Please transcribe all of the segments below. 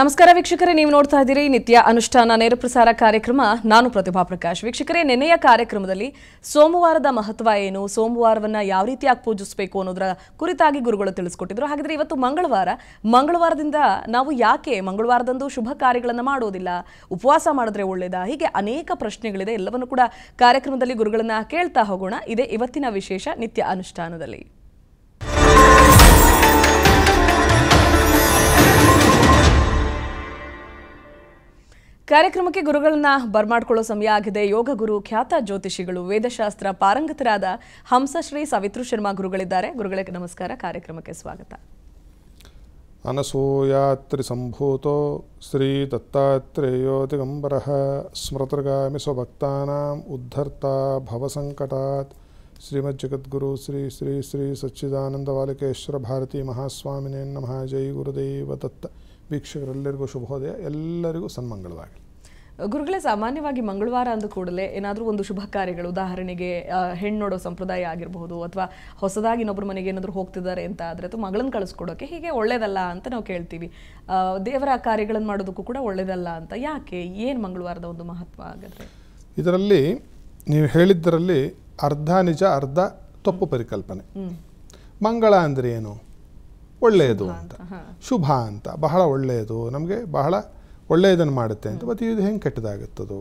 ನಮಸ್ಕಾರ ವೀಕ್ಷಕರೇ ನೀವು ನೋಡ್ತಾ ಇದ್ದೀರಿ ನಿತ್ಯ ಅನುಷ್ಠಾನ ನೇರ ಪ್ರಸಾರ ಕಾರ್ಯಕ್ರಮ ನಾನು ಪ್ರತಿಭಾ ಪ್ರಕಾಶ್ ವೀಕ್ಷಕರೇ ನೆನೆಯ ಕಾರ್ಯಕ್ರಮದಲ್ಲಿ ಸೋಮವಾರದ ಮಹತ್ವ ಏನು ಸೋಮವಾರವನ್ನು ಯಾವ ರೀತಿಯಾಗಿ ಪೂಜಿಸಬೇಕು ಅನ್ನೋದರ ಕುರಿತಾಗಿ ಗುರುಗಳು ತಿಳಿಸ್ಕೊಟ್ಟಿದ್ರು ಹಾಗಿದ್ರೆ ಇವತ್ತು ಮಂಗಳವಾರ ಮಂಗಳವಾರದಿಂದ ನಾವು ಯಾಕೆ ಮಂಗಳವಾರದಂದು ಶುಭ ಕಾರ್ಯಗಳನ್ನು ಮಾಡೋದಿಲ್ಲ ಉಪವಾಸ ಮಾಡಿದ್ರೆ ಒಳ್ಳೇದಾ ಹೀಗೆ ಅನೇಕ ಪ್ರಶ್ನೆಗಳಿದೆ ಎಲ್ಲವನ್ನು ಕೂಡ ಕಾರ್ಯಕ್ರಮದಲ್ಲಿ ಗುರುಗಳನ್ನ ಕೇಳ್ತಾ ಹೋಗೋಣ ಇದೇ ಇವತ್ತಿನ ವಿಶೇಷ ನಿತ್ಯ ಅನುಷ್ಠಾನದಲ್ಲಿ ಕಾರ್ಯಕ್ರಮಕ್ಕೆ ಗುರುಗಳನ್ನ ಬರ್ಮಾಡ್ಕೊಳ್ಳೋ ಸಮಯ ಆಗಿದೆ ಯೋಗ ಗುರು ಖ್ಯಾತ ಜ್ಯೋತಿಷಿಗಳು ವೇದಶಾಸ್ತ್ರ ಪಾರಂಗತರಾದ ಹಂಸಶ್ರೀ ಸವಿತೃ ಶರ್ಮಾ ಗುರುಗಳಿದ್ದಾರೆ ಗುರುಗಳಿಗೆ ನಮಸ್ಕಾರ ಕಾರ್ಯಕ್ರಮಕ್ಕೆ ಸ್ವಾಗತ ಅನಸೂಯಾತ್ರಿ ಸಂಭೂತೋ ಶ್ರೀ ದತ್ತಾತ್ರೇಯೋ ದಿಗಂಬರ ಸ್ಮೃತಗಾಮಿ ಸ್ವಭಕ್ತಾನಾಂ ಉದ್ಧರ್ತ ಭವಸಂಕಟಾತ್ ಶ್ರೀಮದ್ ಜಗದ್ಗುರು ಶ್ರೀ ಶ್ರೀ ಶ್ರೀ ಸಚ್ಚಿದಾನಂದ ವಾಲಕೇಶ್ವರ ಭಾರತಿ ಮಹಾಸ್ವಾಮಿನೇ ನಮಃ ಜೈ ಗುರುದೇವ ದತ್ತ ವೀಕ್ಷಕರೆಲ್ಲರಿಗೂ ಶುಭೋದಯ ಎಲ್ಲರಿಗೂ ಸನ್ಮಂಗಳವಾಗಲಿ ಗುರುಗಳೇ ಸಾಮಾನ್ಯವಾಗಿ ಮಂಗಳವಾರ ಅಂದ ಕೂಡಲೇ ಏನಾದರೂ ಒಂದು ಶುಭ ಕಾರ್ಯಗಳು ಉದಾಹರಣೆಗೆ ಹೆಣ್ಣು ನೋಡೋ ಸಂಪ್ರದಾಯ ಆಗಿರಬಹುದು ಅಥವಾ ಹೊಸದಾಗಿ ಇನ್ನೊಬ್ಬರ ಮನೆಗೆ ಏನಾದರೂ ಹೋಗ್ತಿದ್ದಾರೆ ಅಂತ ಆದರೆ ಅಥವಾ ಮಗಳನ್ನ ಕಳಿಸ್ಕೊಡೋಕೆ ಹೀಗೆ ಒಳ್ಳೇದಲ್ಲ ಅಂತ ನಾವು ಕೇಳ್ತೀವಿ ದೇವರ ಕಾರ್ಯಗಳನ್ನು ಮಾಡೋದಕ್ಕೂ ಕೂಡ ಒಳ್ಳೇದಲ್ಲ ಅಂತ ಯಾಕೆ ಏನು ಮಂಗಳವಾರದ ಒಂದು ಮಹತ್ವ ಆಗಿದೆ ಇದರಲ್ಲಿ ನೀವು ಹೇಳಿದ್ದರಲ್ಲಿ ಅರ್ಧ ನಿಜ ಅರ್ಧ ತಪ್ಪು ಪರಿಕಲ್ಪನೆ ಮಂಗಳ ಅಂದರೆ ಏನು ಒಳ್ಳೆಯದು ಅಂತ ಶುಭ ಅಂತ ಬಹಳ ಒಳ್ಳೆಯದು ನಮಗೆ ಬಹಳ ಒಳ್ಳೆಯದನ್ನು ಮಾಡುತ್ತೆ ಅಂತ ಮತ್ತು ಇದು ಹೆಂಗೆ ಕೆಟ್ಟದಾಗುತ್ತದು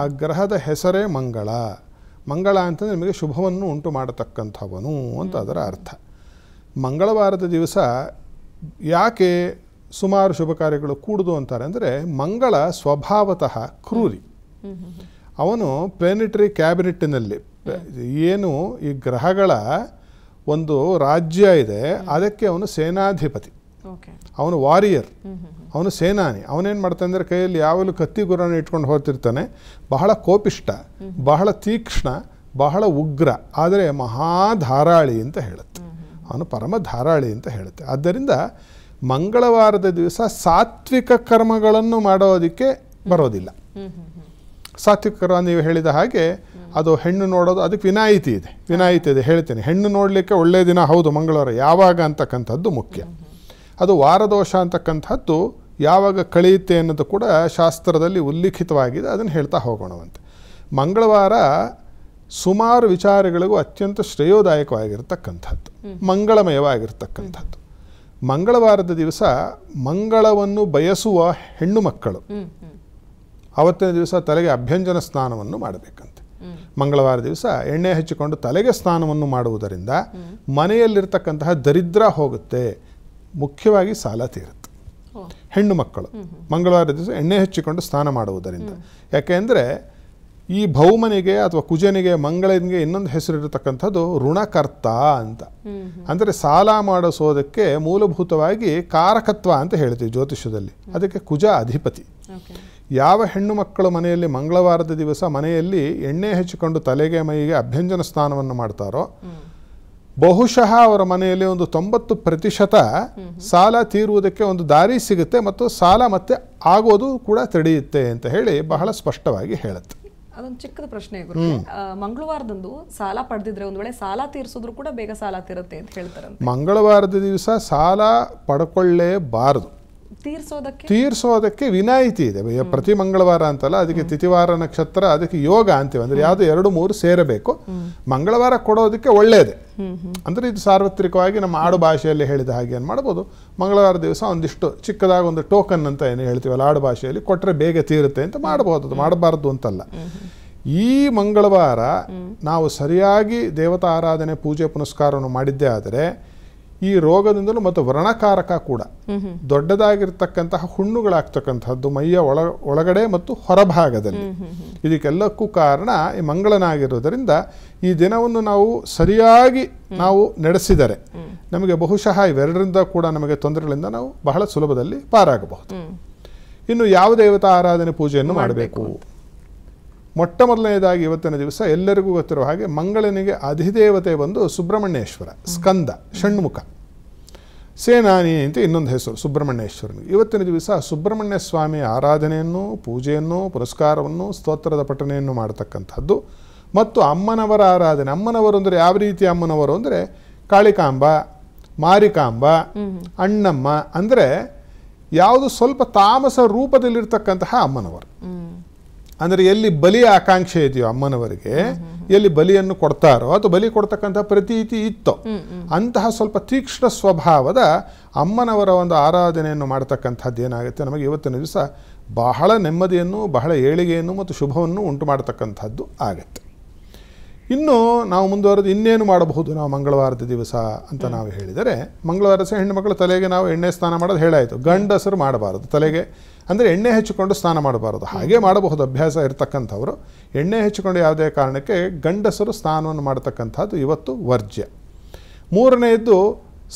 ಆ ಗ್ರಹದ ಹೆಸರೇ ಮಂಗಳ ಮಂಗಳ ಅಂತಂದರೆ ನಿಮಗೆ ಶುಭವನ್ನು ಉಂಟು ಮಾಡತಕ್ಕಂಥವನು ಅಂತ ಅದರ ಅರ್ಥ ಮಂಗಳವಾರದ ದಿವಸ ಯಾಕೆ ಸುಮಾರು ಶುಭ ಕಾರ್ಯಗಳು ಕೂಡುದು ಅಂತಾರೆ ಅಂದರೆ ಮಂಗಳ ಸ್ವಭಾವತಃ ಕ್ರೂರಿ ಅವನು ಪ್ಲಾನೆಟರಿ ಕ್ಯಾಬಿನೆಟ್ಟಿನಲ್ಲಿ ಏನು ಈ ಗ್ರಹಗಳ ಒಂದು ರಾಜ್ಯ ಇದೆ ಅದಕ್ಕೆ ಅವನು ಸೇನಾಧಿಪತಿ ಅವನು ವಾರಿಯರ್ ಅವನು ಸೇನಾನಿ ಅವನೇನು ಮಾಡ್ತಾನೆ ಅಂದರೆ ಕೈಯಲ್ಲಿ ಯಾವಾಗಲೂ ಕತ್ತಿ ಗುರನ ಇಟ್ಕೊಂಡು ಹೋಗ್ತಿರ್ತಾನೆ ಬಹಳ ಕೋಪಿಷ್ಟ ಬಹಳ ತೀಕ್ಷ್ಣ ಬಹಳ ಉಗ್ರ ಆದರೆ ಮಹಾಧಾರಾಳಿ ಅಂತ ಹೇಳುತ್ತೆ ಅವನು ಪರಮ ಧಾರಾಳಿ ಅಂತ ಹೇಳುತ್ತೆ ಆದ್ದರಿಂದ ಮಂಗಳವಾರದ ದಿವಸ ಸಾತ್ವಿಕ ಕರ್ಮಗಳನ್ನು ಮಾಡೋದಕ್ಕೆ ಬರೋದಿಲ್ಲ ಸಾತ್ವಿಕರ ನೀವು ಹೇಳಿದ ಹಾಗೆ ಅದು ಹೆಣ್ಣು ನೋಡೋದು ಅದಕ್ಕೆ ವಿನಾಯಿತಿ ಇದೆ ವಿನಾಯಿತಿ ಇದೆ ಹೇಳ್ತೀನಿ ಹೆಣ್ಣು ನೋಡಲಿಕ್ಕೆ ಒಳ್ಳೆಯ ದಿನ ಹೌದು ಮಂಗಳವಾರ ಯಾವಾಗ ಅಂತಕ್ಕಂಥದ್ದು ಮುಖ್ಯ ಅದು ವಾರದೋಷ ಅಂತಕ್ಕಂಥದ್ದು ಯಾವಾಗ ಕಳೆಯುತ್ತೆ ಅನ್ನೋದು ಕೂಡ ಶಾಸ್ತ್ರದಲ್ಲಿ ಉಲ್ಲಿಖಿತವಾಗಿದೆ ಅದನ್ನು ಹೇಳ್ತಾ ಹೋಗೋಣವಂತೆ ಮಂಗಳವಾರ ಸುಮಾರು ವಿಚಾರಗಳಿಗೂ ಅತ್ಯಂತ ಶ್ರೇಯೋದಾಯಕವಾಗಿರ್ತಕ್ಕಂಥದ್ದು ಮಂಗಳಮಯವಾಗಿರ್ತಕ್ಕಂಥದ್ದು ಮಂಗಳವಾರದ ದಿವಸ ಮಂಗಳವನ್ನು ಬಯಸುವ ಹೆಣ್ಣು ಮಕ್ಕಳು ಅವತ್ತಿನ ದಿವಸ ತಲೆಗೆ ಅಭ್ಯಂಜನ ಸ್ನಾನವನ್ನು ಮಾಡಬೇಕಂತೆ ಮಂಗಳವಾರ ದಿವಸ ಎಣ್ಣೆ ಹಚ್ಚಿಕೊಂಡು ತಲೆಗೆ ಸ್ನಾನವನ್ನು ಮಾಡುವುದರಿಂದ ಮನೆಯಲ್ಲಿರ್ತಕ್ಕಂತಹ ದರಿದ್ರ ಹೋಗುತ್ತೆ ಮುಖ್ಯವಾಗಿ ಸಾಲ ತೀರುತ್ತೆ ಹೆಣ್ಣು ಮಕ್ಕಳು ಮಂಗಳವಾರ ದಿವಸ ಎಣ್ಣೆ ಹಚ್ಚಿಕೊಂಡು ಸ್ನಾನ ಮಾಡುವುದರಿಂದ ಯಾಕೆಂದರೆ ಈ ಭೌಮನಿಗೆ ಅಥವಾ ಕುಜನಿಗೆ ಮಂಗಳನಿಗೆ ಇನ್ನೊಂದು ಹೆಸರಿರತಕ್ಕಂಥದ್ದು ಋಣಕರ್ತ ಅಂತ ಅಂದರೆ ಸಾಲ ಮಾಡಿಸೋದಕ್ಕೆ ಮೂಲಭೂತವಾಗಿ ಕಾರಕತ್ವ ಅಂತ ಹೇಳ್ತೀವಿ ಜ್ಯೋತಿಷ್ಯದಲ್ಲಿ ಅದಕ್ಕೆ ಕುಜ ಅಧಿಪತಿ ಯಾವ ಹೆಣ್ಣು ಮಕ್ಕಳು ಮನೆಯಲ್ಲಿ ಮಂಗಳವಾರದ ದಿವಸ ಮನೆಯಲ್ಲಿ ಎಣ್ಣೆ ಹಚ್ಚಿಕೊಂಡು ತಲೆಗೆ ಮೈಗೆ ಅಭ್ಯಂಜನ ಸ್ನಾನವನ್ನು ಮಾಡ್ತಾರೋ ಬಹುಶಃ ಅವರ ಮನೆಯಲ್ಲಿ ಒಂದು ತೊಂಬತ್ತು ಪ್ರತಿಶತ ಸಾಲ ತೀರುವುದಕ್ಕೆ ಒಂದು ದಾರಿ ಸಿಗುತ್ತೆ ಮತ್ತು ಸಾಲ ಮತ್ತೆ ಆಗೋದು ಕೂಡ ತಡೆಯುತ್ತೆ ಅಂತ ಹೇಳಿ ಬಹಳ ಸ್ಪಷ್ಟವಾಗಿ ಹೇಳುತ್ತೆ ಅದೊಂದು ಚಿಕ್ಕದ ಪ್ರಶ್ನೆ ಮಂಗಳವಾರದಂದು ಸಾಲ ಪಡೆದಿದ್ರೆ ಒಂದು ವೇಳೆ ಸಾಲ ತೀರಿಸಿದ್ರು ಕೂಡ ಬೇಗ ಸಾಲ ತೀರುತ್ತೆ ಅಂತ ಹೇಳ್ತಾರೆ ಮಂಗಳವಾರದ ದಿವಸ ಸಾಲ ಪಡ್ಕೊಳ್ಳೇಬಾರದು ತೀರ್ಸೋದಕ್ಕೆ ತೀರಿಸೋದಕ್ಕೆ ವಿನಾಯಿತಿ ಇದೆ ಪ್ರತಿ ಮಂಗಳವಾರ ಅಂತಲ್ಲ ಅದಕ್ಕೆ ತಿಥಿವಾರ ನಕ್ಷತ್ರ ಅದಕ್ಕೆ ಯೋಗ ಅಂತೀವಿ ಅಂದ್ರೆ ಯಾವುದು ಎರಡು ಮೂರು ಸೇರಬೇಕು ಮಂಗಳವಾರ ಕೊಡೋದಕ್ಕೆ ಒಳ್ಳೆಯದೇ ಅಂದರೆ ಇದು ಸಾರ್ವತ್ರಿಕವಾಗಿ ನಮ್ಮ ಆಡು ಭಾಷೆಯಲ್ಲಿ ಹೇಳಿದ ಹಾಗೆ ಏನು ಮಾಡ್ಬೋದು ಮಂಗಳವಾರ ದಿವಸ ಒಂದಿಷ್ಟು ಚಿಕ್ಕದಾಗಿ ಒಂದು ಟೋಕನ್ ಅಂತ ಏನು ಹೇಳ್ತೀವಲ್ಲ ಆಡು ಭಾಷೆಯಲ್ಲಿ ಕೊಟ್ಟರೆ ಬೇಗ ತೀರುತ್ತೆ ಅಂತ ಮಾಡಬಹುದು ಅದು ಮಾಡಬಾರ್ದು ಅಂತಲ್ಲ ಈ ಮಂಗಳವಾರ ನಾವು ಸರಿಯಾಗಿ ದೇವತಾ ಆರಾಧನೆ ಪೂಜೆ ಪುನಸ್ಕಾರವನ್ನು ಮಾಡಿದ್ದೇ ಆದರೆ ಈ ರೋಗದಿಂದಲೂ ಮತ್ತು ವ್ರಣಕಾರಕ ಕೂಡ ದೊಡ್ಡದಾಗಿರ್ತಕ್ಕಂತಹ ಹುಣ್ಣುಗಳಾಗ್ತಕ್ಕಂಥದ್ದು ಮೈಯ ಒಳ ಒಳಗಡೆ ಮತ್ತು ಹೊರಭಾಗದಲ್ಲಿ ಇದಕ್ಕೆಲ್ಲಕ್ಕೂ ಕಾರಣ ಈ ಮಂಗಳನಾಗಿರುವುದರಿಂದ ಈ ದಿನವನ್ನು ನಾವು ಸರಿಯಾಗಿ ನಾವು ನಡೆಸಿದರೆ ನಮಗೆ ಬಹುಶಃ ಇವೆರಡರಿಂದ ಕೂಡ ನಮಗೆ ತೊಂದರೆಗಳಿಂದ ನಾವು ಬಹಳ ಸುಲಭದಲ್ಲಿ ಪಾರಾಗಬಹುದು ಇನ್ನು ಯಾವ ದೇವತಾ ಆರಾಧನೆ ಪೂಜೆಯನ್ನು ಮಾಡಬೇಕು ಮೊಟ್ಟ ಮೊದಲನೇದಾಗಿ ಇವತ್ತಿನ ದಿವಸ ಎಲ್ಲರಿಗೂ ಗೊತ್ತಿರುವ ಹಾಗೆ ಮಂಗಳನಿಗೆ ಅಧಿದೇವತೆ ಬಂದು ಸುಬ್ರಹ್ಮಣ್ಯೇಶ್ವರ ಸ್ಕಂದ ಷಣ್ಮುಖ ಸೇನಾನಿ ಅಂತ ಇನ್ನೊಂದು ಹೆಸರು ಸುಬ್ರಹ್ಮಣ್ಯೇಶ್ವರನಿಗೆ ಇವತ್ತಿನ ದಿವಸ ಸುಬ್ರಹ್ಮಣ್ಯ ಸ್ವಾಮಿ ಆರಾಧನೆಯನ್ನು ಪೂಜೆಯನ್ನು ಪುರಸ್ಕಾರವನ್ನು ಸ್ತೋತ್ರದ ಪಠನೆಯನ್ನು ಮಾಡತಕ್ಕಂಥದ್ದು ಮತ್ತು ಅಮ್ಮನವರ ಆರಾಧನೆ ಅಮ್ಮನವರು ಅಂದರೆ ಯಾವ ರೀತಿ ಅಮ್ಮನವರು ಅಂದರೆ ಕಾಳಿಕಾಂಬ ಮಾರಿಕಾಂಬ ಅಣ್ಣಮ್ಮ ಅಂದರೆ ಯಾವುದು ಸ್ವಲ್ಪ ತಾಮಸ ರೂಪದಲ್ಲಿರ್ತಕ್ಕಂತಹ ಅಮ್ಮನವರು ಅಂದರೆ ಎಲ್ಲಿ ಬಲಿಯ ಆಕಾಂಕ್ಷೆ ಇದೆಯೋ ಅಮ್ಮನವರಿಗೆ ಎಲ್ಲಿ ಬಲಿಯನ್ನು ಕೊಡ್ತಾರೋ ಅಥವಾ ಬಲಿ ಕೊಡ್ತಕ್ಕಂಥ ಪ್ರತೀತಿ ಇತ್ತೋ ಅಂತಹ ಸ್ವಲ್ಪ ತೀಕ್ಷ್ಣ ಸ್ವಭಾವದ ಅಮ್ಮನವರ ಒಂದು ಆರಾಧನೆಯನ್ನು ಮಾಡ್ತಕ್ಕಂಥದ್ದು ಏನಾಗುತ್ತೆ ನಮಗೆ ಇವತ್ತಿನ ದಿವಸ ಬಹಳ ನೆಮ್ಮದಿಯನ್ನು ಬಹಳ ಏಳಿಗೆಯನ್ನು ಮತ್ತು ಶುಭವನ್ನು ಉಂಟು ಮಾಡತಕ್ಕಂಥದ್ದು ಆಗುತ್ತೆ ಇನ್ನು ನಾವು ಮುಂದುವರೆದು ಇನ್ನೇನು ಮಾಡಬಹುದು ನಾವು ಮಂಗಳವಾರದ ದಿವಸ ಅಂತ ನಾವು ಹೇಳಿದರೆ ಮಂಗಳವಾರ ಸಹ ಹೆಣ್ಣುಮಕ್ಕಳು ತಲೆಗೆ ನಾವು ಎಣ್ಣೆ ಸ್ನಾನ ಮಾಡೋದು ಹೇಳಾಯಿತು ಗಂಡಸರು ಮಾಡಬಾರದು ತಲೆಗೆ ಅಂದರೆ ಎಣ್ಣೆ ಹೆಚ್ಚಿಕೊಂಡು ಸ್ನಾನ ಮಾಡಬಾರದು ಹಾಗೆ ಮಾಡಬಹುದು ಅಭ್ಯಾಸ ಇರತಕ್ಕಂಥವರು ಎಣ್ಣೆ ಹೆಚ್ಚಿಕೊಂಡು ಯಾವುದೇ ಕಾರಣಕ್ಕೆ ಗಂಡಸರು ಸ್ನಾನವನ್ನು ಮಾಡತಕ್ಕಂಥದ್ದು ಇವತ್ತು ವರ್ಜ್ಯ ಮೂರನೆಯದ್ದು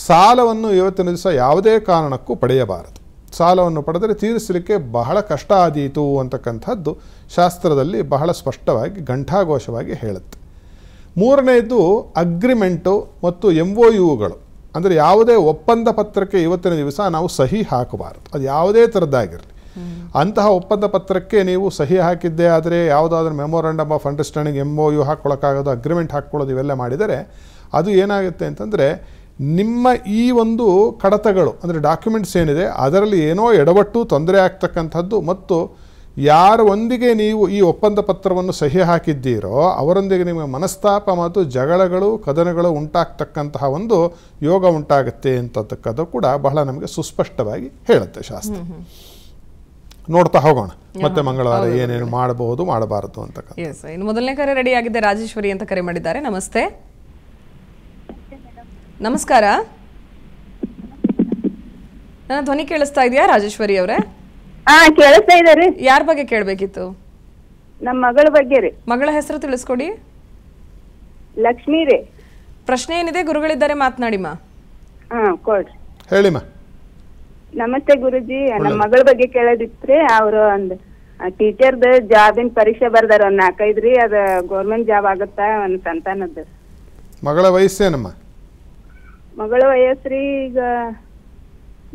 ಸಾಲವನ್ನು ಇವತ್ತಿನ ದಿವಸ ಯಾವುದೇ ಕಾರಣಕ್ಕೂ ಪಡೆಯಬಾರದು ಸಾಲವನ್ನು ಪಡೆದರೆ ತೀರಿಸಲಿಕ್ಕೆ ಬಹಳ ಕಷ್ಟ ಆದೀತು ಅಂತಕ್ಕಂಥದ್ದು ಶಾಸ್ತ್ರದಲ್ಲಿ ಬಹಳ ಸ್ಪಷ್ಟವಾಗಿ ಘಂಟಾಘೋಷವಾಗಿ ಹೇಳುತ್ತೆ ಮೂರನೆಯದು ಅಗ್ರಿಮೆಂಟು ಮತ್ತು ಎಂ ಒ ಯುಗಳು ಅಂದರೆ ಯಾವುದೇ ಒಪ್ಪಂದ ಪತ್ರಕ್ಕೆ ಇವತ್ತಿನ ದಿವಸ ನಾವು ಸಹಿ ಹಾಕಬಾರದು ಅದು ಯಾವುದೇ ಥರದ್ದಾಗಿರಲಿ ಅಂತಹ ಒಪ್ಪಂದ ಪತ್ರಕ್ಕೆ ನೀವು ಸಹಿ ಹಾಕಿದ್ದೇ ಆದರೆ ಯಾವುದಾದ್ರೂ memorandum of understanding M O U ಹಾಕ್ಕೊಳ್ಳೋಕ್ಕಾಗೋದು ಅಗ್ರಿಮೆಂಟ್ ಹಾಕ್ಕೊಳ್ಳೋದು ಇವೆಲ್ಲ ಮಾಡಿದರೆ ಅದು ಏನಾಗುತ್ತೆ ಅಂತಂದರೆ ನಿಮ್ಮ ಈ ಒಂದು ಕಡತಗಳು ಅಂದರೆ ಡಾಕ್ಯುಮೆಂಟ್ಸ್ ಏನಿದೆ ಅದರಲ್ಲಿ ಏನೋ ಎಡವಟ್ಟು ತೊಂದರೆ ಆಗ್ತಕ್ಕಂಥದ್ದು ಮತ್ತು ಯಾರೊಂದಿಗೆ ನೀವು ಈ ಒಪ್ಪಂದ ಪತ್ರವನ್ನು ಸಹಿ ಹಾಕಿದ್ದೀರೋ ಅವರೊಂದಿಗೆ ನಿಮಗೆ ಮನಸ್ತಾಪ ಮತ್ತು ಜಗಳಗಳು ಕದನಗಳು ಉಂಟಾಗ್ತಕ್ಕಂತಹ ಒಂದು ಯೋಗ ಉಂಟಾಗುತ್ತೆ ಅಂತಕ್ಕದ್ದು ಕೂಡ ಬಹಳ ನಮಗೆ ಸುಸ್ಪಷ್ಟವಾಗಿ ಹೇಳುತ್ತೆ ಶಾಸ್ತ್ರ ನೋಡ್ತಾ ಹೋಗೋಣ ಮತ್ತೆ ಮಂಗಳವಾರ ಏನೇನು ಮಾಡಬಹುದು ಮಾಡಬಾರದು ಅಂತ ಇನ್ನು ಮೊದಲನೇ ಕರೆ ರೆಡಿ ಆಗಿದೆ ರಾಜೇಶ್ವರಿ ಅಂತ ಕರೆ ಮಾಡಿದ್ದಾರೆ ನಮಸ್ತೆ ನಮಸ್ಕಾರ ನನ್ನ ಧ್ವನಿ ಕೇಳಿಸ್ತಾ ಇದೆಯಾ ರಾಜೇಶ್ವರಿ ಅವರೇ ಹಾ ಕೇಳಿಸ್ತಾ ಇದ್ದಾರೆ ಯಾರ ಬಗ್ಗೆ ಕೇಳಬೇಕಿತ್ತು ನಮ್ಮ ಮಗಳ ಬಗ್ಗೆ ರೀ ಮಗಳ ಹೆಸರು ತಿಳಿಸ್ಕೊಡಿ ಲಕ್ಷ್ಮೀ ರೀ ಪ್ರಶ್ನೆ ಏನಿದೆ ಗುರುಗಳಿದ್ದಾರೆ ಮಾತನಾಡಿಮ್ಮ ಹಾ ಹೇಳಿ ಹೇಳಿಮ್ಮ ನಮಸ್ತೆ ಗುರುಜಿ ನಮ್ಮ ಮಗಳ ಬಗ್ಗೆ ಕೇಳೋದಿತ್ರಿ ಅವರು ಒಂದ್ ಟೀಚರ್ದ ಜಾಬಿನ ಪರೀಕ್ಷೆ ಬರ್ದಾರ ಒಂದ್ ನಾಲ್ಕೈದ್ರಿ ಅದ ಗೌರ್ಮೆಂಟ್ ಜಾಬ್ ಆಗತ್ತಾ ಒಂದ್ ಸಂತಾನದ ಮಗಳ ವಯಸ್ಸೇನಮ್ಮ ಮಗಳ ವಯಸ್ಸ್ರಿ ಈಗ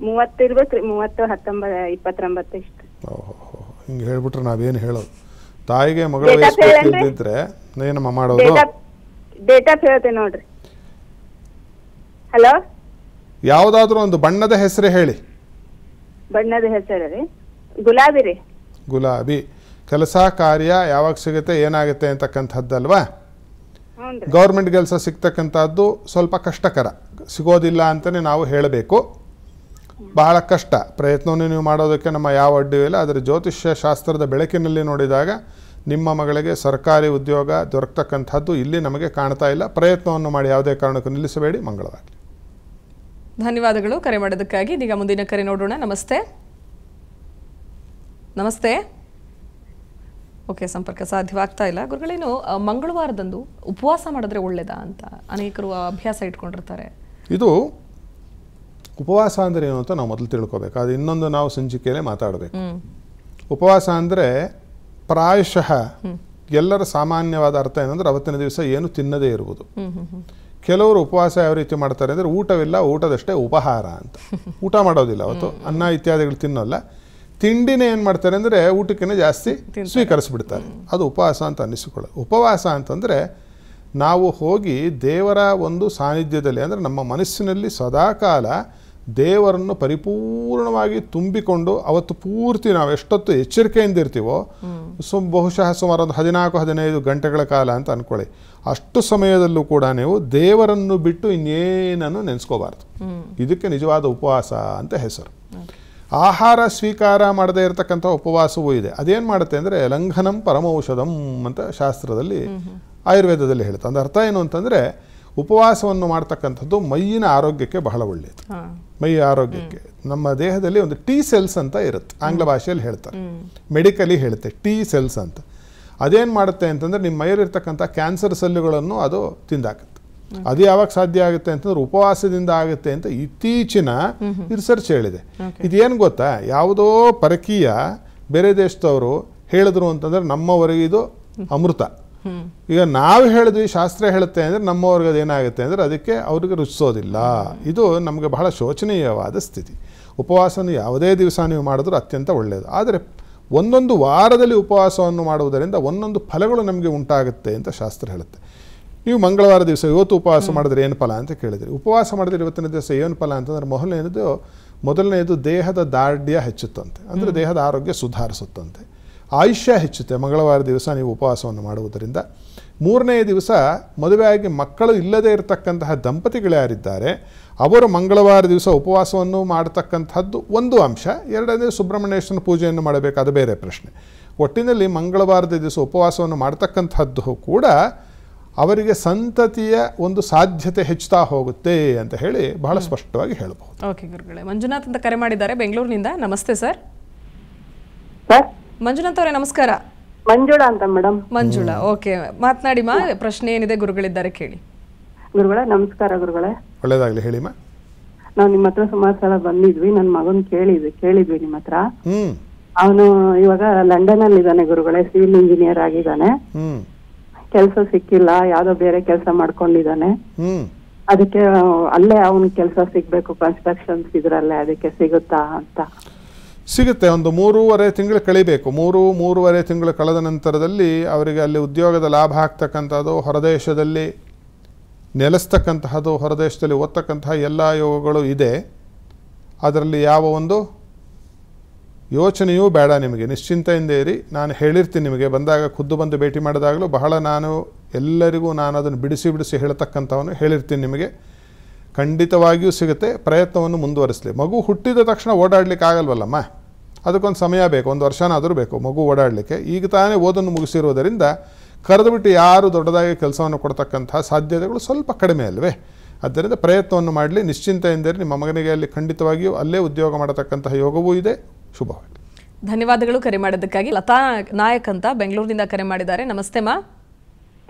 ಮೂವತ್ತಿರ್ಬೇಕ್ರಿ ಮೂವತ್ತು ಹತ್ತೊಂಬತ್ ಇಪ್ಪತ್ತೊಂಬತ್ತು ಇಷ್ಟು ಹಿಂಗ್ ಹೇಳ್ಬಿಟ್ರೆ ನಾವೇನ್ ಹೇಳೋದು ತಾಯಿಗೆ ಮಗಳ ವಯಸ್ಸು ಏನಮ್ಮ ಮಾಡೋದು ಡೇಟಾ ಹೇಳ್ತೇನೆ ನೋಡ್ರಿ ಹಲೋ ಯಾವುದಾದ್ರೂ ಒಂದು ಬಣ್ಣದ ಹೆಸರು ಹೇಳಿ ಬಣ್ಣದ ಹೆಸರು ಗುಲಾಬಿ ರೀ ಗುಲಾಬಿ ಕೆಲಸ ಕಾರ್ಯ ಯಾವಾಗ ಸಿಗುತ್ತೆ ಏನಾಗುತ್ತೆ ಅಂತಕ್ಕಂಥದ್ದಲ್ವಾ ಗೌರ್ಮೆಂಟ್ ಕೆಲಸ ಸಿಗ್ತಕ್ಕಂಥದ್ದು ಸ್ವಲ್ಪ ಕಷ್ಟಕರ ಸಿಗೋದಿಲ್ಲ ಅಂತಲೇ ನಾವು ಹೇಳಬೇಕು ಬಹಳ ಕಷ್ಟ ಪ್ರಯತ್ನವನ್ನು ನೀವು ಮಾಡೋದಕ್ಕೆ ನಮ್ಮ ಯಾವ ಅಡ್ಡಿಯೂ ಇಲ್ಲ ಆದರೆ ಜ್ಯೋತಿಷ್ಯ ಶಾಸ್ತ್ರದ ಬೆಳಕಿನಲ್ಲಿ ನೋಡಿದಾಗ ನಿಮ್ಮ ಮಗಳಿಗೆ ಸರ್ಕಾರಿ ಉದ್ಯೋಗ ದೊರಕತಕ್ಕಂಥದ್ದು ಇಲ್ಲಿ ನಮಗೆ ಕಾಣ್ತಾ ಇಲ್ಲ ಪ್ರಯತ್ನವನ್ನು ಮಾಡಿ ಯಾವುದೇ ಕಾರಣಕ್ಕೂ ನಿಲ್ಲಿಸಬೇಡಿ ಮಂಗಳವಾಗಲಿ ಧನ್ಯವಾದಗಳು ಕರೆ ಮಾಡೋದಕ್ಕಾಗಿ ಇದೀಗ ಮುಂದಿನ ಕರೆ ನೋಡೋಣ ನಮಸ್ತೆ ನಮಸ್ತೆ ಓಕೆ ಸಂಪರ್ಕ ಸಾಧ್ಯವಾಗ್ತಾ ಇಲ್ಲ ಗುರುಗಳೇನು ಮಂಗಳವಾರದಂದು ಉಪವಾಸ ಮಾಡಿದ್ರೆ ಒಳ್ಳೇದಾ ಅಂತ ಅನೇಕರು ಅಭ್ಯಾಸ ಇಟ್ಕೊಂಡಿರ್ತಾರೆ ಇದು ಉಪವಾಸ ಅಂದರೆ ಏನು ಅಂತ ನಾವು ಮೊದಲು ತಿಳ್ಕೊಬೇಕು ಅದು ಇನ್ನೊಂದು ನಾವು ಸಂಚಿಕೆಯಲ್ಲೇ ಮಾತಾಡಬೇಕು ಉಪವಾಸ ಅಂದ್ರೆ ಪ್ರಾಯಶಃ ಎಲ್ಲರ ಸಾಮಾನ್ಯವಾದ ಅರ್ಥ ಏನಂದ್ರೆ ಅವತ್ತಿನ ದಿವಸ ಏನು ತಿನ್ನದೇ ಇರುವುದು ಕೆಲವರು ಉಪವಾಸ ಯಾವ ರೀತಿ ಮಾಡ್ತಾರೆ ಅಂದರೆ ಊಟವಿಲ್ಲ ಊಟದಷ್ಟೇ ಉಪಹಾರ ಅಂತ ಊಟ ಮಾಡೋದಿಲ್ಲ ಅವತ್ತು ಅನ್ನ ಇತ್ಯಾದಿಗಳು ತಿನ್ನೋಲ್ಲ ತಿಂಡಿನೇ ಏನು ಮಾಡ್ತಾರೆ ಅಂದರೆ ಊಟಕ್ಕಿಂತ ಜಾಸ್ತಿ ಸ್ವೀಕರಿಸ್ಬಿಡ್ತಾರೆ ಅದು ಉಪವಾಸ ಅಂತ ಅನ್ನಿಸಿಕೊಳ್ಳೋದು ಉಪವಾಸ ಅಂತಂದರೆ ನಾವು ಹೋಗಿ ದೇವರ ಒಂದು ಸಾನ್ನಿಧ್ಯದಲ್ಲಿ ಅಂದರೆ ನಮ್ಮ ಮನಸ್ಸಿನಲ್ಲಿ ಸದಾಕಾಲ ದೇವರನ್ನು ಪರಿಪೂರ್ಣವಾಗಿ ತುಂಬಿಕೊಂಡು ಅವತ್ತು ಪೂರ್ತಿ ನಾವು ಎಷ್ಟೊತ್ತು ಎಚ್ಚರಿಕೆಯಿಂದ ಇರ್ತೀವೋ ಸು ಬಹುಶಃ ಸುಮಾರು ಒಂದು ಹದಿನಾಲ್ಕು ಹದಿನೈದು ಗಂಟೆಗಳ ಕಾಲ ಅಂತ ಅಂದ್ಕೊಳ್ಳಿ ಅಷ್ಟು ಸಮಯದಲ್ಲೂ ಕೂಡ ನೀವು ದೇವರನ್ನು ಬಿಟ್ಟು ಇನ್ನೇನನ್ನು ನೆನೆಸ್ಕೋಬಾರ್ದು ಇದಕ್ಕೆ ನಿಜವಾದ ಉಪವಾಸ ಅಂತ ಹೆಸರು ಆಹಾರ ಸ್ವೀಕಾರ ಮಾಡದೇ ಇರತಕ್ಕಂಥ ಉಪವಾಸವೂ ಇದೆ ಅದೇನು ಮಾಡುತ್ತೆ ಅಂದರೆ ಲಂಘನಂ ಪರಮೌಷಧಂ ಅಂತ ಶಾಸ್ತ್ರದಲ್ಲಿ ಆಯುರ್ವೇದದಲ್ಲಿ ಹೇಳುತ್ತೆ ಅಂದರೆ ಅರ್ಥ ಏನು ಅಂತಂದರೆ ಉಪವಾಸವನ್ನು ಮಾಡ್ತಕ್ಕಂಥದ್ದು ಮೈಯಿನ ಆರೋಗ್ಯಕ್ಕೆ ಬಹಳ ಒಳ್ಳೆಯದು ಮೈ ಆರೋಗ್ಯಕ್ಕೆ ನಮ್ಮ ದೇಹದಲ್ಲಿ ಒಂದು ಟಿ ಸೆಲ್ಸ್ ಅಂತ ಇರುತ್ತೆ ಆಂಗ್ಲ ಭಾಷೆಯಲ್ಲಿ ಹೇಳ್ತಾರೆ ಮೆಡಿಕಲಿ ಹೇಳುತ್ತೆ ಟಿ ಸೆಲ್ಸ್ ಅಂತ ಅದೇನು ಮಾಡುತ್ತೆ ಅಂತಂದರೆ ನಿಮ್ಮ ಮೈಯಲ್ಲಿರ್ತಕ್ಕಂಥ ಕ್ಯಾನ್ಸರ್ ಸಲ್ಲುಗಳನ್ನು ಅದು ತಿಂದಾಕತ್ತೆ ಅದು ಯಾವಾಗ ಸಾಧ್ಯ ಆಗುತ್ತೆ ಅಂತಂದ್ರೆ ಉಪವಾಸದಿಂದ ಆಗುತ್ತೆ ಅಂತ ಇತ್ತೀಚಿನ ರಿಸರ್ಚ್ ಹೇಳಿದೆ ಇದೇನು ಗೊತ್ತಾ ಯಾವುದೋ ಪರಕೀಯ ಬೇರೆ ದೇಶದವರು ಹೇಳಿದ್ರು ಅಂತಂದ್ರೆ ನಮ್ಮವರೆಗೆ ಇದು ಅಮೃತ ಈಗ ನಾವು ಹೇಳಿದ್ವಿ ಶಾಸ್ತ್ರ ಹೇಳುತ್ತೆ ಅಂದರೆ ನಮ್ಮವ್ರಿಗೆ ಅದೇನಾಗುತ್ತೆ ಅಂದರೆ ಅದಕ್ಕೆ ಅವ್ರಿಗೆ ರುಚಿಸೋದಿಲ್ಲ ಇದು ನಮಗೆ ಬಹಳ ಶೋಚನೀಯವಾದ ಸ್ಥಿತಿ ಉಪವಾಸನ ಯಾವುದೇ ದಿವಸ ನೀವು ಮಾಡಿದ್ರೂ ಅತ್ಯಂತ ಒಳ್ಳೆಯದು ಆದರೆ ಒಂದೊಂದು ವಾರದಲ್ಲಿ ಉಪವಾಸವನ್ನು ಮಾಡುವುದರಿಂದ ಒಂದೊಂದು ಫಲಗಳು ನಮಗೆ ಉಂಟಾಗುತ್ತೆ ಅಂತ ಶಾಸ್ತ್ರ ಹೇಳುತ್ತೆ ನೀವು ಮಂಗಳವಾರ ದಿವಸ ಇವತ್ತು ಉಪವಾಸ ಮಾಡಿದ್ರೆ ಏನು ಫಲ ಅಂತ ಕೇಳಿದ್ರಿ ಉಪವಾಸ ಮಾಡಿದ್ರೆ ಇವತ್ತಿನ ದಿವಸ ಏನು ಫಲ ಅಂತಂದರೆ ಮೊದಲನೆಯದು ಮೊದಲನೆಯದು ದೇಹದ ದಾರ್ಢ್ಯ ಹೆಚ್ಚುತ್ತಂತೆ ಅಂದರೆ ದೇಹದ ಆರೋಗ್ಯ ಸುಧಾರಿಸುತ್ತಂತೆ ಆಯುಷ್ಯ ಹೆಚ್ಚುತ್ತೆ ಮಂಗಳವಾರ ದಿವಸ ನೀವು ಉಪವಾಸವನ್ನು ಮಾಡುವುದರಿಂದ ಮೂರನೇ ದಿವಸ ಮದುವೆಯಾಗಿ ಮಕ್ಕಳು ಇಲ್ಲದೇ ಇರತಕ್ಕಂತಹ ದಂಪತಿಗಳು ಯಾರಿದ್ದಾರೆ ಅವರು ಮಂಗಳವಾರ ದಿವಸ ಉಪವಾಸವನ್ನು ಮಾಡತಕ್ಕಂಥದ್ದು ಒಂದು ಅಂಶ ಎರಡನೇ ಸುಬ್ರಹ್ಮಣ್ಯೇಶ್ವರನ ಪೂಜೆಯನ್ನು ಮಾಡಬೇಕು ಅದು ಬೇರೆ ಪ್ರಶ್ನೆ ಒಟ್ಟಿನಲ್ಲಿ ಮಂಗಳವಾರದ ದಿವಸ ಉಪವಾಸವನ್ನು ಮಾಡತಕ್ಕಂಥದ್ದು ಕೂಡ ಅವರಿಗೆ ಸಂತತಿಯ ಒಂದು ಸಾಧ್ಯತೆ ಹೆಚ್ಚುತ್ತಾ ಹೋಗುತ್ತೆ ಅಂತ ಹೇಳಿ ಬಹಳ ಸ್ಪಷ್ಟವಾಗಿ ಹೇಳಬಹುದು ಓಕೆ ಗುರುಗಳೇ ಮಂಜುನಾಥ್ ಅಂತ ಕರೆ ಮಾಡಿದ್ದಾರೆ ಬೆಂಗಳೂರಿನಿಂದ ನಮಸ್ತೆ ಸರ್ ಮಂಜುನಾಥ್ ಅವರೇ ನಮಸ್ಕಾರ ಮಂಜುಳಾ ಅಂತ ಮೇಡಮ್ ಮಂಜುಳಾ ಓಕೆ ಮಾತನಾಡಿ ಮಾ ಪ್ರಶ್ನೆ ಏನಿದೆ ಗುರುಗಳಿದ್ದಾರೆ ಕೇಳಿ ಗುರುಗಳ ನಮಸ್ಕಾರ ಗುರುಗಳೇ ಒಳ್ಳೇದಾಗ್ಲಿ ಹೇಳಿ ನಾವು ನಿಮ್ಮ ಹತ್ರ ಸುಮಾರು ಸಲ ಬಂದಿದ್ವಿ ನನ್ನ ಮಗನ್ ಕೇಳಿದ್ವಿ ಕೇಳಿದ್ವಿ ನಿಮ್ಮ ಹತ್ರ ಅವನು ಇವಾಗ ಲಂಡನ್ ಅಲ್ಲಿ ಇದ್ದಾನೆ ಗುರುಗಳೇ ಸಿವಿಲ್ ಇಂಜಿನಿಯರ್ ಆಗಿದ್ದಾನೆ ಕೆಲಸ ಸಿಕ್ಕಿಲ್ಲ ಯಾವ್ದೋ ಬೇರೆ ಕೆಲಸ ಮಾಡ್ಕೊಂಡಿದ್ದಾನೆ ಅದಕ್ಕೆ ಅಲ್ಲೇ ಅವನ್ ಕೆಲಸ ಸಿಗ್ಬೇಕು ಕನ್ಸ್ಟ್ರಕ್ಷನ್ ಇದ್ರಲ್ಲೇ ಅದಕ್ಕೆ ಸಿಗುತ್ತಾ ಅಂತ ಸಿಗುತ್ತೆ ಒಂದು ಮೂರುವರೆ ತಿಂಗಳು ಕಳಿಬೇಕು ಮೂರು ಮೂರುವರೆ ತಿಂಗಳು ಕಳೆದ ನಂತರದಲ್ಲಿ ಅವರಿಗೆ ಅಲ್ಲಿ ಉದ್ಯೋಗದ ಲಾಭ ಆಗ್ತಕ್ಕಂಥದ್ದು ಹೊರದೇಶದಲ್ಲಿ ನೆಲೆಸ್ತಕ್ಕಂತಹದ್ದು ಹೊರದೇಶದಲ್ಲಿ ಓದ್ತಕ್ಕಂತಹ ಎಲ್ಲ ಯೋಗಗಳು ಇದೆ ಅದರಲ್ಲಿ ಯಾವ ಒಂದು ಯೋಚನೆಯೂ ಬೇಡ ನಿಮಗೆ ನಿಶ್ಚಿಂತೆಯಿಂದ ಇರಿ ನಾನು ಹೇಳಿರ್ತೀನಿ ನಿಮಗೆ ಬಂದಾಗ ಖುದ್ದು ಬಂದು ಭೇಟಿ ಮಾಡಿದಾಗಲೂ ಬಹಳ ನಾನು ಎಲ್ಲರಿಗೂ ನಾನು ಅದನ್ನು ಬಿಡಿಸಿ ಬಿಡಿಸಿ ಹೇಳ್ತಕ್ಕಂಥವನು ಹೇಳಿರ್ತೀನಿ ನಿಮಗೆ ಖಂಡಿತವಾಗಿಯೂ ಸಿಗುತ್ತೆ ಪ್ರಯತ್ನವನ್ನು ಮುಂದುವರಿಸಲಿ ಮಗು ಹುಟ್ಟಿದ ತಕ್ಷಣ ಓಡಾಡಲಿಕ್ಕೆ ಆಗಲ್ವಲ್ಲಮ್ಮ ಅದಕ್ಕೊಂದು ಸಮಯ ಬೇಕು ಒಂದು ವರ್ಷನಾದರೂ ಬೇಕು ಮಗು ಓಡಾಡಲಿಕ್ಕೆ ಈಗ ತಾನೇ ಓದನ್ನು ಮುಗಿಸಿರುವುದರಿಂದ ಕರೆದು ಬಿಟ್ಟು ಯಾರು ದೊಡ್ಡದಾಗಿ ಕೆಲಸವನ್ನು ಕೊಡ್ತಕ್ಕಂಥ ಸಾಧ್ಯತೆಗಳು ಸ್ವಲ್ಪ ಕಡಿಮೆ ಅಲ್ವೇ ಆದ್ದರಿಂದ ಪ್ರಯತ್ನವನ್ನು ಮಾಡಲಿ ಎಂದರೆ ನಿಮ್ಮ ಮಗನಿಗೆ ಅಲ್ಲಿ ಖಂಡಿತವಾಗಿಯೂ ಅಲ್ಲೇ ಉದ್ಯೋಗ ಮಾಡತಕ್ಕಂತಹ ಯೋಗವೂ ಇದೆ ಶುಭವಾಗಿ ಧನ್ಯವಾದಗಳು ಕರೆ ಮಾಡೋದಕ್ಕಾಗಿ ಲತಾ ನಾಯಕ್ ಅಂತ ಬೆಂಗಳೂರಿನಿಂದ ಕರೆ ಮಾಡಿದ್ದಾರೆ ನಮಸ್ತೆ ಮಾ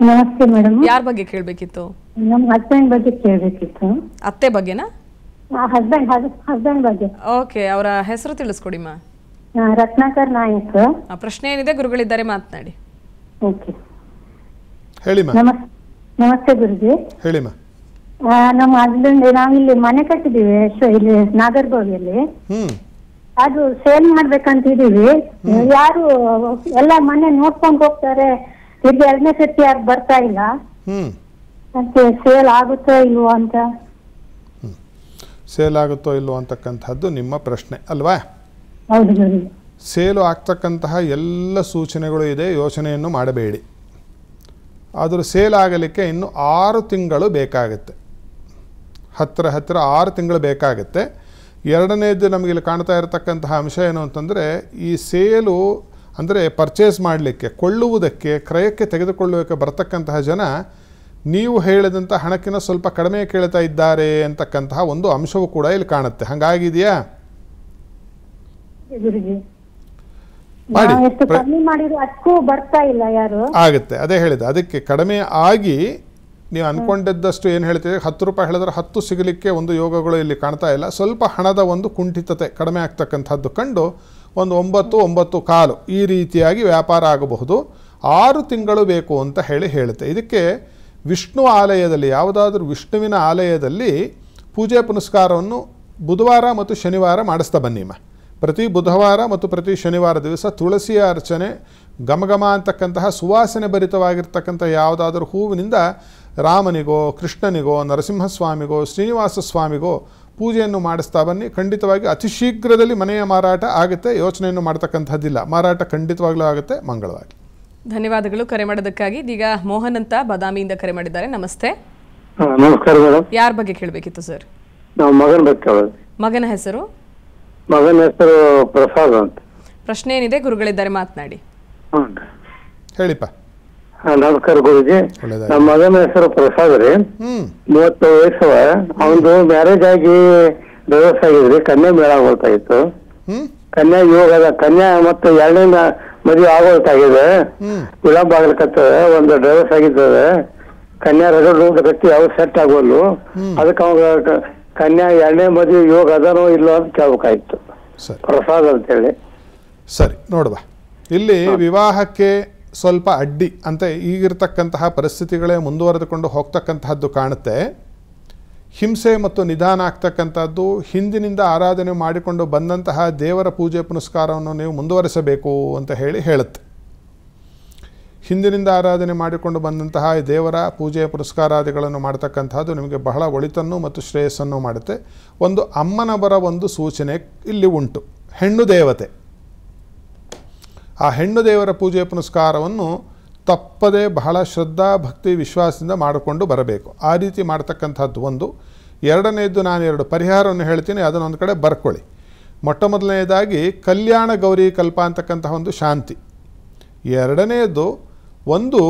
ನಮಸ್ತೆ ಮೇಡಮ್ ಯಾರ ಬಗ್ಗೆ ಕೇಳಬೇಕಿತ್ತು ನಮ್ಮ ಹಸ್ಬೆಂಡ್ ಬಗ್ಗೆ ಕೇಳಬೇಕಿತ್ತು ಅತ್ತೆ ಬಗ್ಗೆನಾ ಹಸ್ಬೆಂಡ್ ಹಸ್ಬೆಂಡ್ ಬಗ್ಗೆ ಓಕೆ ಅವರ ಹೆಸರು ತಿಳಿಸ್ಕೊಡಿ ಮಾ ರತ್ನಾಕರ್ ನಾಯಕ್ ಪ್ರಶ್ನೆ ಏನಿದೆ ಗುರುಗಳಿದ್ದಾರೆ ಮಾತನಾಡಿ ಓಕೆ ಹೇಳಿ ನಮಸ್ತೆ ಗುರುಜಿ ಹೇಳಿ ನಮ್ಮ ಹಸ್ಬೆಂಡ್ ನಾವಿಲ್ಲಿ ಮನೆ ಕಟ್ಟಿದೀವಿ ಇಲ್ಲಿ ನಾಗರ್ಗೋವಿಯಲ್ಲಿ ಅದು ಸೇಲ್ ಮಾಡ್ಬೇಕಂತ ಇದೀವಿ ಯಾರು ಎಲ್ಲ ಮನೆ ನೋಡ್ಕೊಂಡು ಹೋಗ್ತಾರೆ ಇಲ್ಲಿ ಎರಡನೇ ಸರ್ತಿ ಯಾರು ಬರ್ತಾ ಇಲ್ಲ ಮತ್ತೆ ಸೇಲ್ ಆಗುತ್ತೋ ಇಲ್ವೋ ಅಂತ ಸೇಲ್ ಆಗುತ್ತೋ ಇಲ್ವೋ ಅಂತಕ್ಕಂಥದ್ದು ನಿಮ್ಮ ಪ್ರಶ್ನೆ ಅಲ್ವಾ ಸೇಲು ಆಗ್ತಕ್ಕಂತಹ ಎಲ್ಲ ಸೂಚನೆಗಳು ಇದೆ ಯೋಚನೆಯನ್ನು ಮಾಡಬೇಡಿ ಆದರೂ ಸೇಲ್ ಆಗಲಿಕ್ಕೆ ಇನ್ನು ಆರು ತಿಂಗಳು ಬೇಕಾಗುತ್ತೆ ಹತ್ತಿರ ಹತ್ತಿರ ಆರು ತಿಂಗಳು ಬೇಕಾಗುತ್ತೆ ಎರಡನೇದು ನಮಗೆ ಇಲ್ಲಿ ಕಾಣ್ತಾ ಇರತಕ್ಕಂತಹ ಅಂಶ ಏನು ಅಂತಂದರೆ ಈ ಸೇಲು ಅಂದರೆ ಪರ್ಚೇಸ್ ಮಾಡಲಿಕ್ಕೆ ಕೊಳ್ಳುವುದಕ್ಕೆ ಕ್ರಯಕ್ಕೆ ತೆಗೆದುಕೊಳ್ಳುವಕ್ಕೆ ಬರತಕ್ಕಂತಹ ಜನ ನೀವು ಹೇಳಿದಂಥ ಹಣಕ್ಕಿನ ಸ್ವಲ್ಪ ಕಡಿಮೆ ಕೇಳ್ತಾ ಇದ್ದಾರೆ ಅಂತಕ್ಕಂತಹ ಒಂದು ಅಂಶವು ಕೂಡ ಇಲ್ಲಿ ಕಾಣುತ್ತೆ ಹಂಗಾಗಿದೆಯಾ ಮಾಡಿ ಬರ್ತಾ ಇಲ್ಲ ಯಾರು ಆಗುತ್ತೆ ಅದೇ ಹೇಳಿದೆ ಅದಕ್ಕೆ ಕಡಿಮೆ ಆಗಿ ನೀವು ಅನ್ಕೊಂಡಿದ್ದಷ್ಟು ಏನು ಹೇಳ್ತೀವಿ ಹತ್ತು ರೂಪಾಯಿ ಹೇಳಿದ್ರೆ ಹತ್ತು ಸಿಗಲಿಕ್ಕೆ ಒಂದು ಯೋಗಗಳು ಇಲ್ಲಿ ಕಾಣ್ತಾ ಇಲ್ಲ ಸ್ವಲ್ಪ ಹಣದ ಒಂದು ಕುಂಠಿತತೆ ಕಡಿಮೆ ಆಗ್ತಕ್ಕಂಥದ್ದು ಕಂಡು ಒಂದು ಒಂಬತ್ತು ಒಂಬತ್ತು ಕಾಲು ಈ ರೀತಿಯಾಗಿ ವ್ಯಾಪಾರ ಆಗಬಹುದು ಆರು ತಿಂಗಳು ಬೇಕು ಅಂತ ಹೇಳಿ ಹೇಳುತ್ತೆ ಇದಕ್ಕೆ ವಿಷ್ಣು ಆಲಯದಲ್ಲಿ ಯಾವುದಾದ್ರೂ ವಿಷ್ಣುವಿನ ಆಲಯದಲ್ಲಿ ಪೂಜೆ ಪುನಸ್ಕಾರವನ್ನು ಬುಧವಾರ ಮತ್ತು ಶನಿವಾರ ಮಾಡಿಸ್ತಾ ಬನ್ನಿಮ್ಮ ಪ್ರತಿ ಬುಧವಾರ ಮತ್ತು ಪ್ರತಿ ಶನಿವಾರ ದಿವಸ ತುಳಸಿಯ ಅರ್ಚನೆ ಗಮಗಮ ಅಂತಕ್ಕಂತಹ ಸುವಾಸನೆ ಭರಿತವಾಗಿರ್ತಕ್ಕಂಥ ಯಾವುದಾದ್ರೂ ಹೂವಿನಿಂದ ರಾಮನಿಗೋ ಕೃಷ್ಣನಿಗೋ ನರಸಿಂಹಸ್ವಾಮಿಗೋ ಶ್ರೀನಿವಾಸ ಸ್ವಾಮಿಗೋ ಪೂಜೆಯನ್ನು ಮಾಡಿಸ್ತಾ ಬನ್ನಿ ಖಂಡಿತವಾಗಿ ಅತಿ ಶೀಘ್ರದಲ್ಲಿ ಮನೆಯ ಮಾರಾಟ ಆಗುತ್ತೆ ಯೋಚನೆಯನ್ನು ಮಾಡತಕ್ಕಂಥದ್ದಿಲ್ಲ ಮಾರಾಟ ಖಂಡಿತವಾಗ್ಲೂ ಆಗುತ್ತೆ ಮಂಗಳವಾಗಿ ಧನ್ಯವಾದಗಳು ಕರೆ ಮಾಡೋದಕ್ಕಾಗಿ ಇದೀಗ ಮೋಹನ್ ಅಂತ ಬಾದಾಮಿಯಿಂದ ಕರೆ ಮಾಡಿದ್ದಾರೆ ನಮಸ್ತೆ ನಮಸ್ಕಾರ ಯಾರ ಬಗ್ಗೆ ಕೇಳಬೇಕಿತ್ತು ಸರ್ ಮಗನ ಹೆಸರು ಮಗನ ಹೆಸರು ಪ್ರಸಾದ್ ಅಂತ ಪ್ರಶ್ನೆ ಏನಿದೆ ಗುರುಗಳಿದ್ದಾರೆ ಮಾತನಾಡಿ ಹೇಳಿಪ್ಪ ನಮಸ್ಕಾರ ಗುರುಜಿ ನಮ್ಮ ಮಗನ ಹೆಸರು ಪ್ರಸಾದ್ ರೀ ಮೂವತ್ತು ವಯಸ್ಸು ಅವನು ಮ್ಯಾರೇಜ್ ಆಗಿ ಡಿವೋರ್ಸ್ ಆಗಿದ್ರಿ ಕನ್ಯಾ ಮೇಳ ಇತ್ತು ಕನ್ಯಾ ಇವಾಗ ಕನ್ಯಾ ಮತ್ತೆ ಎರಡನೇ ಮದುವೆ ಆಗೋಳ್ತಾಗಿದೆ ವಿಳಂಬ ಆಗ್ಲಿಕ್ಕೆ ಒಂದು ಡ್ರೈವರ್ಸ್ ಆಗಿದ್ದಾರೆ ಕನ್ಯಾ ರಗಡ್ ಕಟ್ಟಿ ಅವ್ರು ಸೆಟ್ ಆಗೋದು ಅದಕ್ಕೆ ಅವಾಗ ಕನ್ಯಾ ಎರಡನೇ ಮದುವೆ ಯೋಗ ಅದನೋ ಇಲ್ಲೋ ಅಂತ ಕೇಳ್ಬೇಕಾಯ್ತು ಪ್ರಸಾದ್ ಅಂತೇಳಿ ಸರಿ ನೋಡುವ ಇಲ್ಲಿ ವಿವಾಹಕ್ಕೆ ಸ್ವಲ್ಪ ಅಡ್ಡಿ ಅಂತ ಈಗಿರ್ತಕ್ಕಂತಹ ಪರಿಸ್ಥಿತಿಗಳೇ ಮುಂದುವರೆದುಕೊಂಡು ಹೋಗ್ತಕ್ಕಂತಹದ್ದು ಕಾಣುತ್ತೆ ಹಿಂಸೆ ಮತ್ತು ನಿಧಾನ ಆಗ್ತಕ್ಕಂಥದ್ದು ಹಿಂದಿನಿಂದ ಆರಾಧನೆ ಮಾಡಿಕೊಂಡು ಬಂದಂತಹ ದೇವರ ಪೂಜೆ ಪುನಸ್ಕಾರವನ್ನು ನೀವು ಮುಂದುವರಿಸಬೇಕು ಅಂತ ಹೇಳಿ ಹೇಳುತ್ತೆ ಹಿಂದಿನಿಂದ ಆರಾಧನೆ ಮಾಡಿಕೊಂಡು ಬಂದಂತಹ ದೇವರ ಪೂಜೆ ಪುರಸ್ಕಾರಾದಿಗಳನ್ನು ಮಾಡ್ತಕ್ಕಂಥದ್ದು ನಿಮಗೆ ಬಹಳ ಒಳಿತನ್ನು ಮತ್ತು ಶ್ರೇಯಸ್ಸನ್ನು ಮಾಡುತ್ತೆ ಒಂದು ಅಮ್ಮನ ಬರ ಒಂದು ಸೂಚನೆ ಇಲ್ಲಿ ಉಂಟು ಹೆಣ್ಣು ದೇವತೆ ಆ ಹೆಣ್ಣು ದೇವರ ಪೂಜೆ ಪುನಸ್ಕಾರವನ್ನು ತಪ್ಪದೇ ಬಹಳ ಶ್ರದ್ಧಾ ಭಕ್ತಿ ವಿಶ್ವಾಸದಿಂದ ಮಾಡಿಕೊಂಡು ಬರಬೇಕು ಆ ರೀತಿ ಮಾಡ್ತಕ್ಕಂಥದ್ದು ಒಂದು ಎರಡನೆಯದ್ದು ನಾನು ಎರಡು ಪರಿಹಾರವನ್ನು ಹೇಳ್ತೀನಿ ಒಂದು ಕಡೆ ಬರ್ಕೊಳ್ಳಿ ಮೊಟ್ಟ ಮೊದಲನೆಯದಾಗಿ ಕಲ್ಯಾಣ ಗೌರಿ ಕಲ್ಪ ಅಂತಕ್ಕಂತಹ ಒಂದು ಶಾಂತಿ ಎರಡನೆಯದು ಒಂದು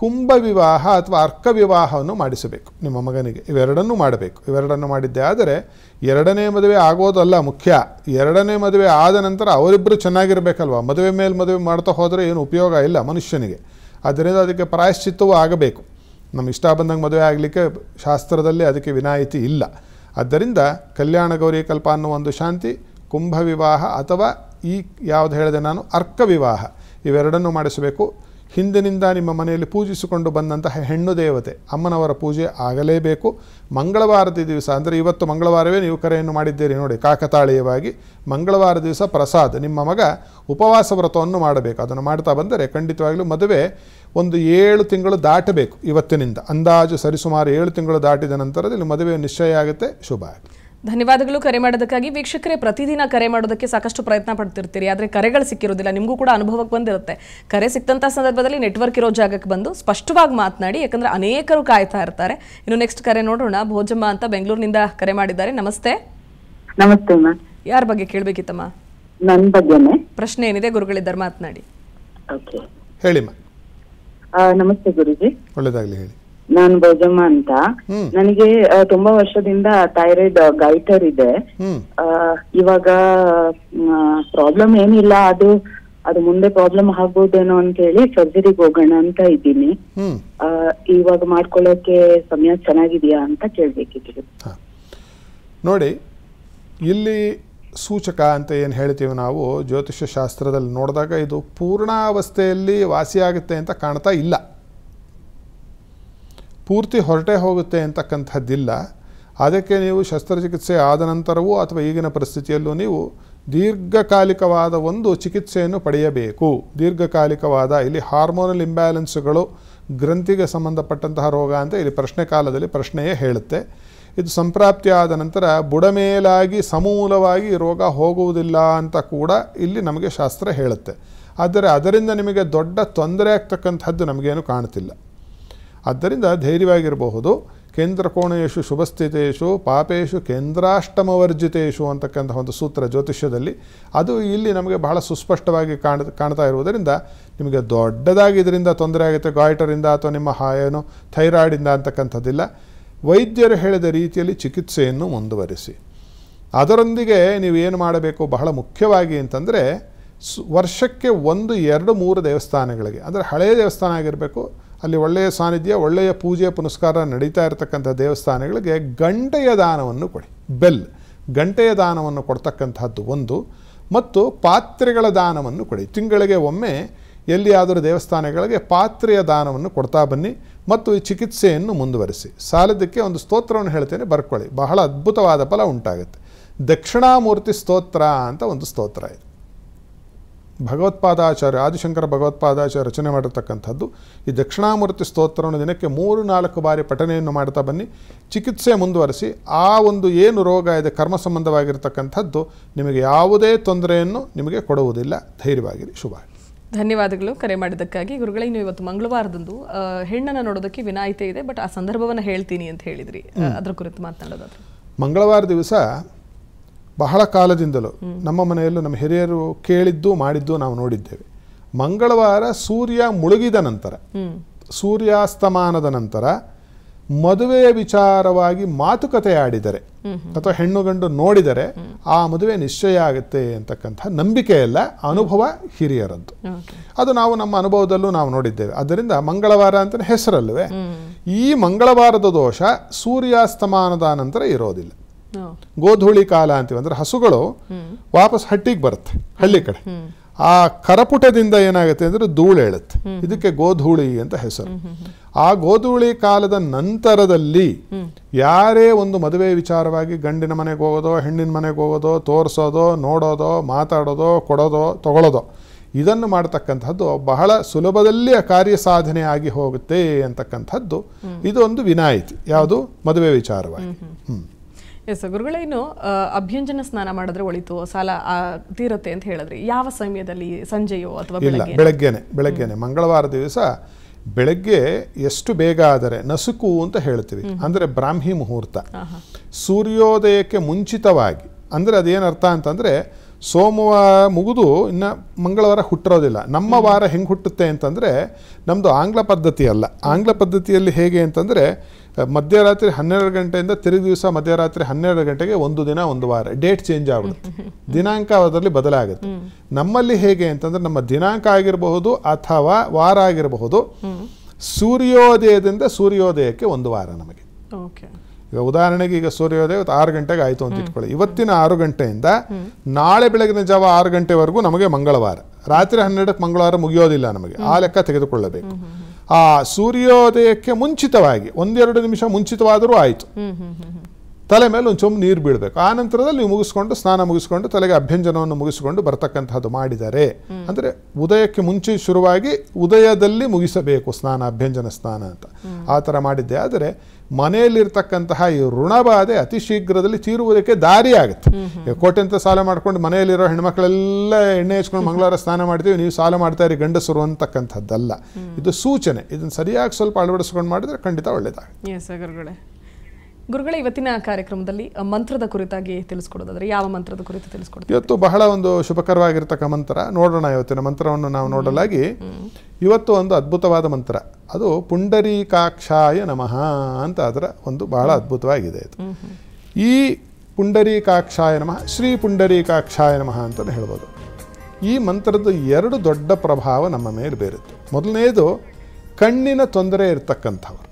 ಕುಂಭ ವಿವಾಹ ಅಥವಾ ಅರ್ಕ ವಿವಾಹವನ್ನು ಮಾಡಿಸಬೇಕು ನಿಮ್ಮ ಮಗನಿಗೆ ಇವೆರಡನ್ನೂ ಮಾಡಬೇಕು ಇವೆರಡನ್ನು ಮಾಡಿದ್ದೆ ಆದರೆ ಎರಡನೇ ಮದುವೆ ಆಗೋದಲ್ಲ ಮುಖ್ಯ ಎರಡನೇ ಮದುವೆ ಆದ ನಂತರ ಅವರಿಬ್ಬರು ಚೆನ್ನಾಗಿರಬೇಕಲ್ವ ಮದುವೆ ಮೇಲೆ ಮದುವೆ ಮಾಡ್ತಾ ಹೋದರೆ ಏನು ಉಪಯೋಗ ಇಲ್ಲ ಮನುಷ್ಯನಿಗೆ ಆದ್ದರಿಂದ ಅದಕ್ಕೆ ಪ್ರಾಯಶ್ಚಿತ್ತವೂ ಆಗಬೇಕು ನಮ್ಮ ಇಷ್ಟ ಬಂದಂಗೆ ಮದುವೆ ಆಗಲಿಕ್ಕೆ ಶಾಸ್ತ್ರದಲ್ಲಿ ಅದಕ್ಕೆ ವಿನಾಯಿತಿ ಇಲ್ಲ ಆದ್ದರಿಂದ ಕಲ್ಯಾಣ ಗೌರಿ ಕಲ್ಪ ಅನ್ನೋ ಒಂದು ಶಾಂತಿ ಕುಂಭ ವಿವಾಹ ಅಥವಾ ಈ ಯಾವುದು ಹೇಳಿದೆ ನಾನು ಅರ್ಕ ವಿವಾಹ ಇವೆರಡನ್ನೂ ಮಾಡಿಸಬೇಕು ಹಿಂದಿನಿಂದ ನಿಮ್ಮ ಮನೆಯಲ್ಲಿ ಪೂಜಿಸಿಕೊಂಡು ಬಂದಂತಹ ಹೆಣ್ಣು ದೇವತೆ ಅಮ್ಮನವರ ಪೂಜೆ ಆಗಲೇಬೇಕು ಮಂಗಳವಾರದ ದಿವಸ ಅಂದರೆ ಇವತ್ತು ಮಂಗಳವಾರವೇ ನೀವು ಕರೆಯನ್ನು ಮಾಡಿದ್ದೀರಿ ನೋಡಿ ಕಾಕತಾಳೀಯವಾಗಿ ಮಂಗಳವಾರ ದಿವಸ ಪ್ರಸಾದ್ ನಿಮ್ಮ ಮಗ ಉಪವಾಸ ವ್ರತವನ್ನು ಮಾಡಬೇಕು ಅದನ್ನು ಮಾಡ್ತಾ ಬಂದರೆ ಖಂಡಿತವಾಗಲೂ ಮದುವೆ ಒಂದು ಏಳು ತಿಂಗಳು ದಾಟಬೇಕು ಇವತ್ತಿನಿಂದ ಅಂದಾಜು ಸರಿಸುಮಾರು ಏಳು ತಿಂಗಳು ದಾಟಿದ ನಂತರದಲ್ಲಿ ಮದುವೆ ನಿಶ್ಚಯ ಆಗುತ್ತೆ ಶುಭ ಆಗುತ್ತೆ ಧನ್ಯವಾದಗಳು ಕರೆ ಮಾಡೋದಕ್ಕಾಗಿ ವೀಕ್ಷಕರೇ ಪ್ರತಿದಿನ ಕರೆ ಮಾಡೋದಕ್ಕೆ ಸಾಕಷ್ಟು ಪ್ರಯತ್ನ ಪಡ್ತಿರ್ತೀರಿ ಆದರೆ ಕರೆಗಳು ಸಿಕ್ಕಿರೋದಿಲ್ಲ ನಿಮಗೂ ಕೂಡ ಅನುಭವಕ್ಕೆ ಬಂದಿರುತ್ತೆ ಕರೆ ಸಿಕ್ತಂಥ ಸಂದರ್ಭದಲ್ಲಿ ನೆಟ್ವರ್ಕ್ ಇರೋ ಜಾಗಕ್ಕೆ ಬಂದು ಸ್ಪಷ್ಟವಾಗಿ ಮಾತನಾಡಿ ಯಾಕಂದರೆ ಅನೇಕರು ಕಾಯ್ತಾ ಇರ್ತಾರೆ ಇನ್ನು ನೆಕ್ಸ್ಟ್ ಕರೆ ನೋಡೋಣ ಭೋಜಮ್ಮ ಅಂತ ಬೆಂಗಳೂರಿನಿಂದ ಕರೆ ಮಾಡಿದ್ದಾರೆ ನಮಸ್ತೆ ನಮಸ್ತೆ ಯಾರ ಬಗ್ಗೆ ಕೇಳಬೇಕಿತ್ತಮ್ಮ ನನ್ನ ಬಗ್ಗೆ ಪ್ರಶ್ನೆ ಏನಿದೆ ಗುರುಗಳಿದ್ದಾರೆ ಮಾತನಾಡಿ ಓಕೆ ನಮಸ್ತೆ ಗುರುಜಿ ಒಳ್ಳೇದಾಗಲಿ ಹೇಳಿ ನಾನು ಬೋಜಮ್ಮ ಅಂತ ನನಗೆ ತುಂಬಾ ವರ್ಷದಿಂದ ಥೈರಾಯ್ಡ್ ಗೈಟರ್ ಇದೆ ಇವಾಗ ಪ್ರಾಬ್ಲಮ್ ಏನಿಲ್ಲ ಅದು ಅದು ಮುಂದೆ ಪ್ರಾಬ್ಲಮ್ ಆಗ್ಬೋದೇನೋ ಅಂತ ಹೇಳಿ ಸರ್ಜರಿಗೆ ಹೋಗೋಣ ಅಂತ ಇದ್ದೀನಿ ಇವಾಗ ಮಾಡ್ಕೊಳ್ಳೋಕೆ ಸಮಯ ಚೆನ್ನಾಗಿದೆಯಾ ಅಂತ ಕೇಳಬೇಕಿದ್ರು ನೋಡಿ ಇಲ್ಲಿ ಸೂಚಕ ಅಂತ ಏನು ಹೇಳ್ತೀವಿ ನಾವು ಜ್ಯೋತಿಷ್ಯ ಶಾಸ್ತ್ರದಲ್ಲಿ ನೋಡಿದಾಗ ಇದು ಪೂರ್ಣಾವಸ್ಥೆಯಲ್ಲಿ ವಾಸಿಯಾಗುತ್ತೆ ಅಂತ ಕಾಣ್ತಾ ಇಲ್ಲ ಪೂರ್ತಿ ಹೊರಟೇ ಹೋಗುತ್ತೆ ಅಂತಕ್ಕಂಥದ್ದಿಲ್ಲ ಅದಕ್ಕೆ ನೀವು ಶಸ್ತ್ರಚಿಕಿತ್ಸೆ ಆದ ನಂತರವೂ ಅಥವಾ ಈಗಿನ ಪರಿಸ್ಥಿತಿಯಲ್ಲೂ ನೀವು ದೀರ್ಘಕಾಲಿಕವಾದ ಒಂದು ಚಿಕಿತ್ಸೆಯನ್ನು ಪಡೆಯಬೇಕು ದೀರ್ಘಕಾಲಿಕವಾದ ಇಲ್ಲಿ ಹಾರ್ಮೋನಲ್ ಇಂಬ್ಯಾಲೆನ್ಸ್ಗಳು ಗ್ರಂಥಿಗೆ ಸಂಬಂಧಪಟ್ಟಂತಹ ರೋಗ ಅಂತ ಇಲ್ಲಿ ಪ್ರಶ್ನೆ ಕಾಲದಲ್ಲಿ ಪ್ರಶ್ನೆಯೇ ಹೇಳುತ್ತೆ ಇದು ಸಂಪ್ರಾಪ್ತಿಯಾದ ಆದ ನಂತರ ಬುಡಮೇಲಾಗಿ ಸಮೂಲವಾಗಿ ರೋಗ ಹೋಗುವುದಿಲ್ಲ ಅಂತ ಕೂಡ ಇಲ್ಲಿ ನಮಗೆ ಶಾಸ್ತ್ರ ಹೇಳುತ್ತೆ ಆದರೆ ಅದರಿಂದ ನಿಮಗೆ ದೊಡ್ಡ ತೊಂದರೆ ಆಗ್ತಕ್ಕಂಥದ್ದು ನಮಗೇನು ಕಾಣ್ತಿಲ್ಲ ಆದ್ದರಿಂದ ಧೈರ್ಯವಾಗಿರಬಹುದು ಕೇಂದ್ರಕೋಣೇಶು ಶುಭಸ್ಥಿತೇಶು ಪಾಪೇಶು ಕೇಂದ್ರಾಷ್ಟಮವರ್ಜಿತೇಶು ಅಂತಕ್ಕಂಥ ಒಂದು ಸೂತ್ರ ಜ್ಯೋತಿಷ್ಯದಲ್ಲಿ ಅದು ಇಲ್ಲಿ ನಮಗೆ ಬಹಳ ಸುಸ್ಪಷ್ಟವಾಗಿ ಕಾಣ ಕಾಣ್ತಾ ಇರುವುದರಿಂದ ನಿಮಗೆ ದೊಡ್ಡದಾಗಿ ಇದರಿಂದ ತೊಂದರೆ ಆಗುತ್ತೆ ಗಾಯ್ಟರಿಂದ ಅಥವಾ ನಿಮ್ಮ ಏನು ಥೈರಾಯ್ಡಿಂದ ಅಂತಕ್ಕಂಥದ್ದಿಲ್ಲ ವೈದ್ಯರು ಹೇಳಿದ ರೀತಿಯಲ್ಲಿ ಚಿಕಿತ್ಸೆಯನ್ನು ಮುಂದುವರಿಸಿ ಅದರೊಂದಿಗೆ ನೀವು ಏನು ಮಾಡಬೇಕು ಬಹಳ ಮುಖ್ಯವಾಗಿ ಅಂತಂದರೆ ವರ್ಷಕ್ಕೆ ಒಂದು ಎರಡು ಮೂರು ದೇವಸ್ಥಾನಗಳಿಗೆ ಅಂದರೆ ಹಳೆಯ ದೇವಸ್ಥಾನ ಆಗಿರಬೇಕು ಅಲ್ಲಿ ಒಳ್ಳೆಯ ಸಾನ್ನಿಧ್ಯ ಒಳ್ಳೆಯ ಪೂಜೆ ಪುನಸ್ಕಾರ ನಡೀತಾ ಇರತಕ್ಕಂಥ ದೇವಸ್ಥಾನಗಳಿಗೆ ಗಂಟೆಯ ದಾನವನ್ನು ಕೊಡಿ ಬೆಲ್ ಗಂಟೆಯ ದಾನವನ್ನು ಕೊಡ್ತಕ್ಕಂಥದ್ದು ಒಂದು ಮತ್ತು ಪಾತ್ರೆಗಳ ದಾನವನ್ನು ಕೊಡಿ ತಿಂಗಳಿಗೆ ಒಮ್ಮೆ ಎಲ್ಲಿಯಾದರೂ ದೇವಸ್ಥಾನಗಳಿಗೆ ಪಾತ್ರೆಯ ದಾನವನ್ನು ಕೊಡ್ತಾ ಬನ್ನಿ ಮತ್ತು ಈ ಚಿಕಿತ್ಸೆಯನ್ನು ಮುಂದುವರಿಸಿ ಸಾಲದಕ್ಕೆ ಒಂದು ಸ್ತೋತ್ರವನ್ನು ಹೇಳ್ತೇನೆ ಬರ್ಕೊಳ್ಳಿ ಬಹಳ ಅದ್ಭುತವಾದ ಫಲ ಉಂಟಾಗುತ್ತೆ ದಕ್ಷಿಣಾಮೂರ್ತಿ ಸ್ತೋತ್ರ ಅಂತ ಒಂದು ಸ್ತೋತ್ರ ಇದೆ ಭಗವತ್ಪಾದಾಚಾರ್ಯ ಆದಿಶಂಕರ ಭಗವತ್ಪಾದಾಚಾರ್ಯ ರಚನೆ ಮಾಡಿರ್ತಕ್ಕಂಥದ್ದು ಈ ದಕ್ಷಿಣಾಮೂರ್ತಿ ಸ್ತೋತ್ರವನ್ನು ದಿನಕ್ಕೆ ಮೂರು ನಾಲ್ಕು ಬಾರಿ ಪಠನೆಯನ್ನು ಮಾಡ್ತಾ ಬನ್ನಿ ಚಿಕಿತ್ಸೆ ಮುಂದುವರಿಸಿ ಆ ಒಂದು ಏನು ರೋಗ ಇದೆ ಕರ್ಮ ಸಂಬಂಧವಾಗಿರ್ತಕ್ಕಂಥದ್ದು ನಿಮಗೆ ಯಾವುದೇ ತೊಂದರೆಯನ್ನು ನಿಮಗೆ ಕೊಡುವುದಿಲ್ಲ ಧೈರ್ಯವಾಗಿರಿ ಶುಭ ಧನ್ಯವಾದಗಳು ಕರೆ ಮಾಡಿದ್ದಕ್ಕಾಗಿ ಗುರುಗಳೇ ನೀವು ಇವತ್ತು ಮಂಗಳವಾರದಂದು ಹೆಣ್ಣನ್ನು ನೋಡೋದಕ್ಕೆ ವಿನಾಯಿತಿ ಇದೆ ಬಟ್ ಆ ಸಂದರ್ಭವನ್ನು ಹೇಳ್ತೀನಿ ಅಂತ ಹೇಳಿದ್ರಿ ಅದರ ಕುರಿತು ಮಾತನಾಡೋದಾದ್ರೆ ಮಂಗಳವಾರ ದಿವಸ ಬಹಳ ಕಾಲದಿಂದಲೂ ನಮ್ಮ ಮನೆಯಲ್ಲೂ ನಮ್ಮ ಹಿರಿಯರು ಕೇಳಿದ್ದು ಮಾಡಿದ್ದು ನಾವು ನೋಡಿದ್ದೇವೆ ಮಂಗಳವಾರ ಸೂರ್ಯ ಮುಳುಗಿದ ನಂತರ ಸೂರ್ಯಾಸ್ತಮಾನದ ನಂತರ ಮದುವೆಯ ವಿಚಾರವಾಗಿ ಮಾತುಕತೆ ಆಡಿದರೆ ಅಥವಾ ಹೆಣ್ಣು ಗಂಡು ನೋಡಿದರೆ ಆ ಮದುವೆ ನಿಶ್ಚಯ ಆಗುತ್ತೆ ಅಂತಕ್ಕಂತಹ ನಂಬಿಕೆಯಲ್ಲ ಅನುಭವ ಹಿರಿಯರದ್ದು ಅದು ನಾವು ನಮ್ಮ ಅನುಭವದಲ್ಲೂ ನಾವು ನೋಡಿದ್ದೇವೆ ಅದರಿಂದ ಮಂಗಳವಾರ ಅಂತ ಹೆಸರಲ್ವೇ ಈ ಮಂಗಳವಾರದ ದೋಷ ಸೂರ್ಯಾಸ್ತಮಾನದ ನಂತರ ಇರೋದಿಲ್ಲ ಗೋಧೂಳಿ ಕಾಲ ಅಂತೀವಿ ಅಂದ್ರೆ ಹಸುಗಳು ವಾಪಸ್ ಹಟ್ಟಿಗೆ ಬರುತ್ತೆ ಹಳ್ಳಿ ಕಡೆ ಆ ಕರಪುಟದಿಂದ ಏನಾಗುತ್ತೆ ಅಂದ್ರೆ ಧೂಳು ಹೇಳುತ್ತೆ ಇದಕ್ಕೆ ಗೋಧೂಳಿ ಅಂತ ಹೆಸರು ಆ ಗೋಧೂಳಿ ಕಾಲದ ನಂತರದಲ್ಲಿ ಯಾರೇ ಒಂದು ಮದುವೆ ವಿಚಾರವಾಗಿ ಗಂಡಿನ ಮನೆಗೆ ಹೋಗೋದೋ ಹೆಣ್ಣಿನ ಮನೆಗೆ ಹೋಗೋದೋ ತೋರಿಸೋದೋ ನೋಡೋದೋ ಮಾತಾಡೋದೋ ಕೊಡೋದೋ ತಗೊಳ್ಳೋದೋ ಇದನ್ನು ಮಾಡ್ತಕ್ಕಂಥದ್ದು ಬಹಳ ಸುಲಭದಲ್ಲಿ ಆ ಕಾರ್ಯ ಸಾಧನೆ ಆಗಿ ಹೋಗುತ್ತೆ ಅಂತಕ್ಕಂಥದ್ದು ಇದೊಂದು ವಿನಾಯಿತಿ ಯಾವುದು ಮದುವೆ ವಿಚಾರವಾಗಿ ಹ್ಞೂ ಎಸ್ ಗುರುಗಳೇನು ಅಭ್ಯಂಜನ ಸ್ನಾನ ಮಾಡಿದ್ರೆ ಒಳಿತು ಸಾಲ ತೀರತ್ತೆ ಅಂತ ಹೇಳಿದ್ರಿ ಯಾವ ಸಮಯದಲ್ಲಿ ಸಂಜೆಯೋ ಅಥವಾ ಬೆಳಗ್ಗೆನೆ ಬೆಳಗ್ಗೆನೆ ಮಂಗಳವಾರ ದಿವಸ ಬೆಳಗ್ಗೆ ಎಷ್ಟು ಬೇಗ ಆದರೆ ನಸುಕು ಅಂತ ಹೇಳ್ತೀವಿ ಅಂದರೆ ಬ್ರಾಹ್ಮಿ ಮುಹೂರ್ತ ಸೂರ್ಯೋದಯಕ್ಕೆ ಮುಂಚಿತವಾಗಿ ಅಂದರೆ ಅದೇನರ್ಥ ಅರ್ಥ ಅಂತಂದರೆ ಸೋಮವಾರ ಮುಗಿದು ಇನ್ನು ಮಂಗಳವಾರ ಹುಟ್ಟಿರೋದಿಲ್ಲ ನಮ್ಮ ವಾರ ಹೆಂಗೆ ಹುಟ್ಟುತ್ತೆ ಅಂತಂದರೆ ನಮ್ಮದು ಆಂಗ್ಲ ಪದ್ಧತಿ ಅಲ್ಲ ಆಂಗ್ಲ ಪದ್ಧತಿಯಲ್ಲಿ ಹೇಗೆ ಅಂತಂದರೆ ಮಧ್ಯರಾತ್ರಿ ಹನ್ನೆರಡು ಗಂಟೆಯಿಂದ ತಿರುಗಿ ದಿವಸ ಮಧ್ಯರಾತ್ರಿ ಹನ್ನೆರಡು ಗಂಟೆಗೆ ಒಂದು ದಿನ ಒಂದು ವಾರ ಡೇಟ್ ಚೇಂಜ್ ಆಗ್ಬಿಡುತ್ತೆ ದಿನಾಂಕ ಅದರಲ್ಲಿ ಬದಲಾಗುತ್ತೆ ನಮ್ಮಲ್ಲಿ ಹೇಗೆ ಅಂತಂದ್ರೆ ನಮ್ಮ ದಿನಾಂಕ ಆಗಿರಬಹುದು ಅಥವಾ ವಾರ ಆಗಿರಬಹುದು ಸೂರ್ಯೋದಯದಿಂದ ಸೂರ್ಯೋದಯಕ್ಕೆ ಒಂದು ವಾರ ನಮಗೆ ಈಗ ಉದಾಹರಣೆಗೆ ಈಗ ಸೂರ್ಯೋದಯ ಆರು ಗಂಟೆಗೆ ಆಯಿತು ಅಂತ ಇಟ್ಕೊಳ್ಳಿ ಇವತ್ತಿನ ಆರು ಗಂಟೆಯಿಂದ ನಾಳೆ ಬೆಳಗಿನ ಜಾವ ಆರು ಗಂಟೆವರೆಗೂ ನಮಗೆ ಮಂಗಳವಾರ ರಾತ್ರಿ ಹನ್ನೆರಡಕ್ಕೆ ಮಂಗಳವಾರ ಮುಗಿಯೋದಿಲ್ಲ ನಮಗೆ ಆ ಲೆಕ್ಕ ತೆಗೆದುಕೊಳ್ಳಬೇಕು ಆ ಸೂರ್ಯೋದಯಕ್ಕೆ ಮುಂಚಿತವಾಗಿ ಒಂದೆರಡು ನಿಮಿಷ ಮುಂಚಿತವಾದರೂ ಆಯಿತು ತಲೆ ಮೇಲೆ ಒಂದು ಚೊಂಬು ನೀರು ಬೀಳಬೇಕು ಆ ನಂತರದಲ್ಲಿ ನೀವು ಮುಗಿಸ್ಕೊಂಡು ಸ್ನಾನ ಮುಗಿಸ್ಕೊಂಡು ತಲೆಗೆ ಅಭ್ಯಂಜನವನ್ನು ಮುಗಿಸ್ಕೊಂಡು ಬರ್ತಕ್ಕಂಥದ್ದು ಮಾಡಿದರೆ ಅಂದರೆ ಉದಯಕ್ಕೆ ಮುಂಚೆ ಶುರುವಾಗಿ ಉದಯದಲ್ಲಿ ಮುಗಿಸಬೇಕು ಸ್ನಾನ ಅಭ್ಯಂಜನ ಸ್ನಾನ ಅಂತ ಆ ಥರ ಮಾಡಿದ್ದೆ ಆದರೆ ಮನೆಯಲ್ಲಿರ್ತಕ್ಕಂತಹ ಈ ಋಣಬಾಧೆ ಅತಿ ಶೀಘ್ರದಲ್ಲಿ ತೀರುವುದಕ್ಕೆ ದಾರಿ ಆಗುತ್ತೆ ಕೋಟೆ ಅಂತ ಸಾಲ ಮಾಡ್ಕೊಂಡು ಮನೆಯಲ್ಲಿರೋ ಹೆಣ್ಮಕ್ಳೆಲ್ಲ ಎಣ್ಣೆ ಹಚ್ಕೊಂಡು ಮಂಗಳವಾರ ಸ್ನಾನ ಮಾಡ್ತೀವಿ ನೀವು ಸಾಲ ಮಾಡ್ತಾ ಇರಿ ಗಂಡಸರು ಅಂತಕ್ಕಂಥದ್ದಲ್ಲ ಇದು ಸೂಚನೆ ಇದನ್ನು ಸರಿಯಾಗಿ ಸ್ವಲ್ಪ ಅಳವಡಿಸ್ಕೊಂಡು ಮಾಡಿದ್ರೆ ಖಂಡಿತ ಒಳ್ಳೆಯದಾಗುತ್ತೆ ಗುರುಗಳ ಇವತ್ತಿನ ಕಾರ್ಯಕ್ರಮದಲ್ಲಿ ಮಂತ್ರದ ಕುರಿತಾಗಿ ತಿಳಿಸ್ಕೊಡೋದಾದ್ರೆ ಯಾವ ಮಂತ್ರದ ಕುರಿತು ತಿಳಿಸ್ಕೊಡ್ತೀವಿ ಇವತ್ತು ಬಹಳ ಒಂದು ಶುಭಕರವಾಗಿರ್ತಕ್ಕ ಮಂತ್ರ ನೋಡೋಣ ಇವತ್ತಿನ ಮಂತ್ರವನ್ನು ನಾವು ನೋಡಲಾಗಿ ಇವತ್ತು ಒಂದು ಅದ್ಭುತವಾದ ಮಂತ್ರ ಅದು ಪುಂಡರೀಕಾಕ್ಷಾಯ ನಮಃ ಅಂತ ಅದರ ಒಂದು ಬಹಳ ಅದ್ಭುತವಾಗಿದೆ ಅದು ಈ ಪುಂಡರೀಕಾಕ್ಷಾಯ ನಮಃ ಶ್ರೀ ಪುಂಡರೀಕಾಕ್ಷಾಯ ನಮಃ ಅಂತ ಹೇಳ್ಬೋದು ಈ ಮಂತ್ರದ ಎರಡು ದೊಡ್ಡ ಪ್ರಭಾವ ನಮ್ಮ ಮೇಲೆ ಬೀರುತ್ತೆ ಮೊದಲನೆಯದು ಕಣ್ಣಿನ ತೊಂದರೆ ಇರತಕ್ಕಂಥವ್ರು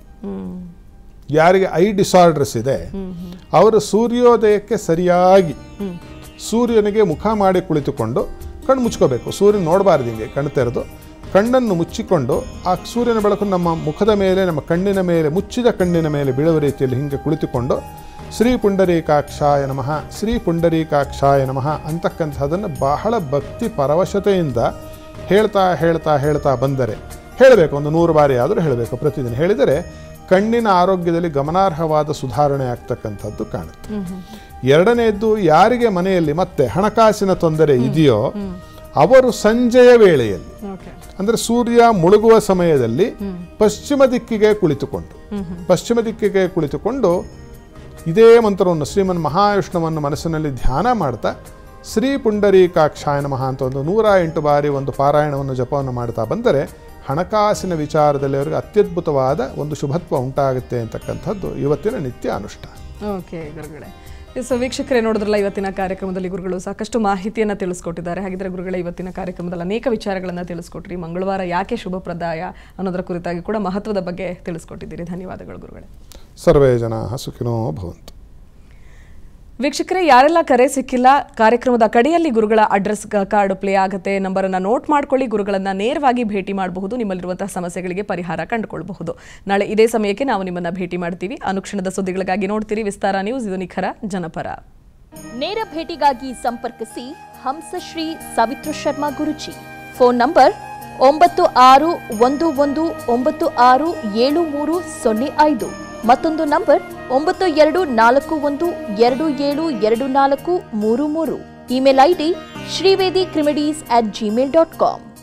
ಯಾರಿಗೆ ಐ ಡಿಸಾರ್ಡರ್ಸ್ ಇದೆ ಅವರು ಸೂರ್ಯೋದಯಕ್ಕೆ ಸರಿಯಾಗಿ ಸೂರ್ಯನಿಗೆ ಮುಖ ಮಾಡಿ ಕುಳಿತುಕೊಂಡು ಕಣ್ಣು ಮುಚ್ಕೋಬೇಕು ಸೂರ್ಯನ ನೋಡಬಾರ್ದು ಹಿಂಗೆ ಕಣ್ಣು ತೆರೆದು ಕಣ್ಣನ್ನು ಮುಚ್ಚಿಕೊಂಡು ಆ ಸೂರ್ಯನ ಬೆಳಕು ನಮ್ಮ ಮುಖದ ಮೇಲೆ ನಮ್ಮ ಕಣ್ಣಿನ ಮೇಲೆ ಮುಚ್ಚಿದ ಕಣ್ಣಿನ ಮೇಲೆ ಬೀಳುವ ರೀತಿಯಲ್ಲಿ ಹಿಂಗೆ ಕುಳಿತುಕೊಂಡು ಶ್ರೀ ಪುಂಡರೀಕಾಕ್ಷಾಯ ನಮಃ ಶ್ರೀ ಪುಂಡರೀಕಾಕ್ಷಾಯ ನಮಃ ಅಂತಕ್ಕಂಥದ್ದನ್ನು ಬಹಳ ಭಕ್ತಿ ಪರವಶತೆಯಿಂದ ಹೇಳ್ತಾ ಹೇಳ್ತಾ ಹೇಳ್ತಾ ಬಂದರೆ ಹೇಳಬೇಕು ಒಂದು ನೂರು ಬಾರಿ ಆದರೂ ಹೇಳಬೇಕು ಪ್ರತಿದಿನ ಹೇಳಿದರೆ ಕಣ್ಣಿನ ಆರೋಗ್ಯದಲ್ಲಿ ಗಮನಾರ್ಹವಾದ ಸುಧಾರಣೆ ಆಗ್ತಕ್ಕಂಥದ್ದು ಕಾಣುತ್ತೆ ಎರಡನೆಯದ್ದು ಯಾರಿಗೆ ಮನೆಯಲ್ಲಿ ಮತ್ತೆ ಹಣಕಾಸಿನ ತೊಂದರೆ ಇದೆಯೋ ಅವರು ಸಂಜೆಯ ವೇಳೆಯಲ್ಲಿ ಅಂದರೆ ಸೂರ್ಯ ಮುಳುಗುವ ಸಮಯದಲ್ಲಿ ಪಶ್ಚಿಮ ದಿಕ್ಕಿಗೆ ಕುಳಿತುಕೊಂಡು ಪಶ್ಚಿಮ ದಿಕ್ಕಿಗೆ ಕುಳಿತುಕೊಂಡು ಇದೇ ಮಂತ್ರವನ್ನು ಶ್ರೀಮನ್ ಮಹಾವಿಷ್ಣುವನ್ನು ಮನಸ್ಸಿನಲ್ಲಿ ಧ್ಯಾನ ಮಾಡ್ತಾ ಶ್ರೀ ಪುಂಡರೀಕಾಕ್ಷಾಯನ ನಮಃ ಅಂತ ಒಂದು ನೂರ ಎಂಟು ಬಾರಿ ಒಂದು ಪಾರಾಯಣವನ್ನು ಜಪವನ್ನು ಮಾಡ್ತಾ ಬಂದರೆ ಹಣಕಾಸಿನ ವಿಚಾರದಲ್ಲಿ ಅವರಿಗೆ ಅತ್ಯದ್ಭುತವಾದ ಒಂದು ಶುಭತ್ವ ಉಂಟಾಗುತ್ತೆ ಅಂತಕ್ಕಂಥದ್ದು ಇವತ್ತಿನ ನಿತ್ಯ ಅನುಷ್ಠಾನ ಓಕೆ ಗುರುಗಳೇ ಸೊ ವೀಕ್ಷಕರೇ ನೋಡಿದ್ರಲ್ಲ ಇವತ್ತಿನ ಕಾರ್ಯಕ್ರಮದಲ್ಲಿ ಗುರುಗಳು ಸಾಕಷ್ಟು ಮಾಹಿತಿಯನ್ನು ತಿಳಿಸ್ಕೊಟ್ಟಿದ್ದಾರೆ ಹಾಗಿದ್ರೆ ಗುರುಗಳ ಇವತ್ತಿನ ಕಾರ್ಯಕ್ರಮದಲ್ಲಿ ಅನೇಕ ವಿಚಾರಗಳನ್ನು ತಿಳಿಸ್ಕೊಟ್ರಿ ಮಂಗಳವಾರ ಯಾಕೆ ಶುಭಪ್ರದಾಯ ಅನ್ನೋದರ ಕುರಿತಾಗಿ ಕೂಡ ಮಹತ್ವದ ಬಗ್ಗೆ ತಿಳಿಸ್ಕೊಟ್ಟಿದ್ದೀರಿ ಧನ್ಯವಾದಗಳು ಗುರುಗಳೇ ಸರ್ವೇ ಜನ ಸುಖಿನೋ ಭವಂತ ವೀಕ್ಷಕರೇ ಯಾರೆಲ್ಲ ಕರೆ ಸಿಕ್ಕಿಲ್ಲ ಕಾರ್ಯಕ್ರಮದ ಕಡೆಯಲ್ಲಿ ಗುರುಗಳ ಅಡ್ರೆಸ್ ಕಾರ್ಡ್ ಪ್ಲೇ ಆಗುತ್ತೆ ನಂಬರನ್ನು ನೋಟ್ ಮಾಡ್ಕೊಳ್ಳಿ ಗುರುಗಳನ್ನು ನೇರವಾಗಿ ಭೇಟಿ ಮಾಡಬಹುದು ನಿಮ್ಮಲ್ಲಿರುವಂತಹ ಸಮಸ್ಯೆಗಳಿಗೆ ಪರಿಹಾರ ಕಂಡುಕೊಳ್ಳಬಹುದು ನಾಳೆ ಇದೇ ಸಮಯಕ್ಕೆ ನಾವು ನಿಮ್ಮನ್ನು ಭೇಟಿ ಮಾಡ್ತೀವಿ ಅನುಕ್ಷಣದ ಸುದ್ದಿಗಳಿಗಾಗಿ ನೋಡ್ತೀರಿ ವಿಸ್ತಾರ ನ್ಯೂಸ್ ಇದು ನಿಖರ ಜನಪರ ನೇರ ಭೇಟಿಗಾಗಿ ಸಂಪರ್ಕಿಸಿ ಹಂಸಶ್ರೀ ಸವಿತ್ರ ಶರ್ಮಾ ಗುರುಜಿ ಫೋನ್ ನಂಬರ್ ಒಂಬತ್ತು ಆರು ಒಂದು ಒಂದು ಒಂಬತ್ತು ಆರು ಏಳು ಮೂರು ಸೊನ್ನೆ ಐದು ಮತ್ತೊಂದು ನಂಬರ್ ಒಂಬತ್ತು ಎರಡು ನಾಲ್ಕು ಒಂದು ಎರಡು ಏಳು ಎರಡು ನಾಲ್ಕು ಮೂರು ಮೂರು ಇಮೇಲ್ ಐಡಿ ಶ್ರೀವೇದಿ ಕ್ರಿಮಿಡೀಸ್ ಅಟ್ ಜಿಮೇಲ್ ಡಾಟ್ ಕಾಮ್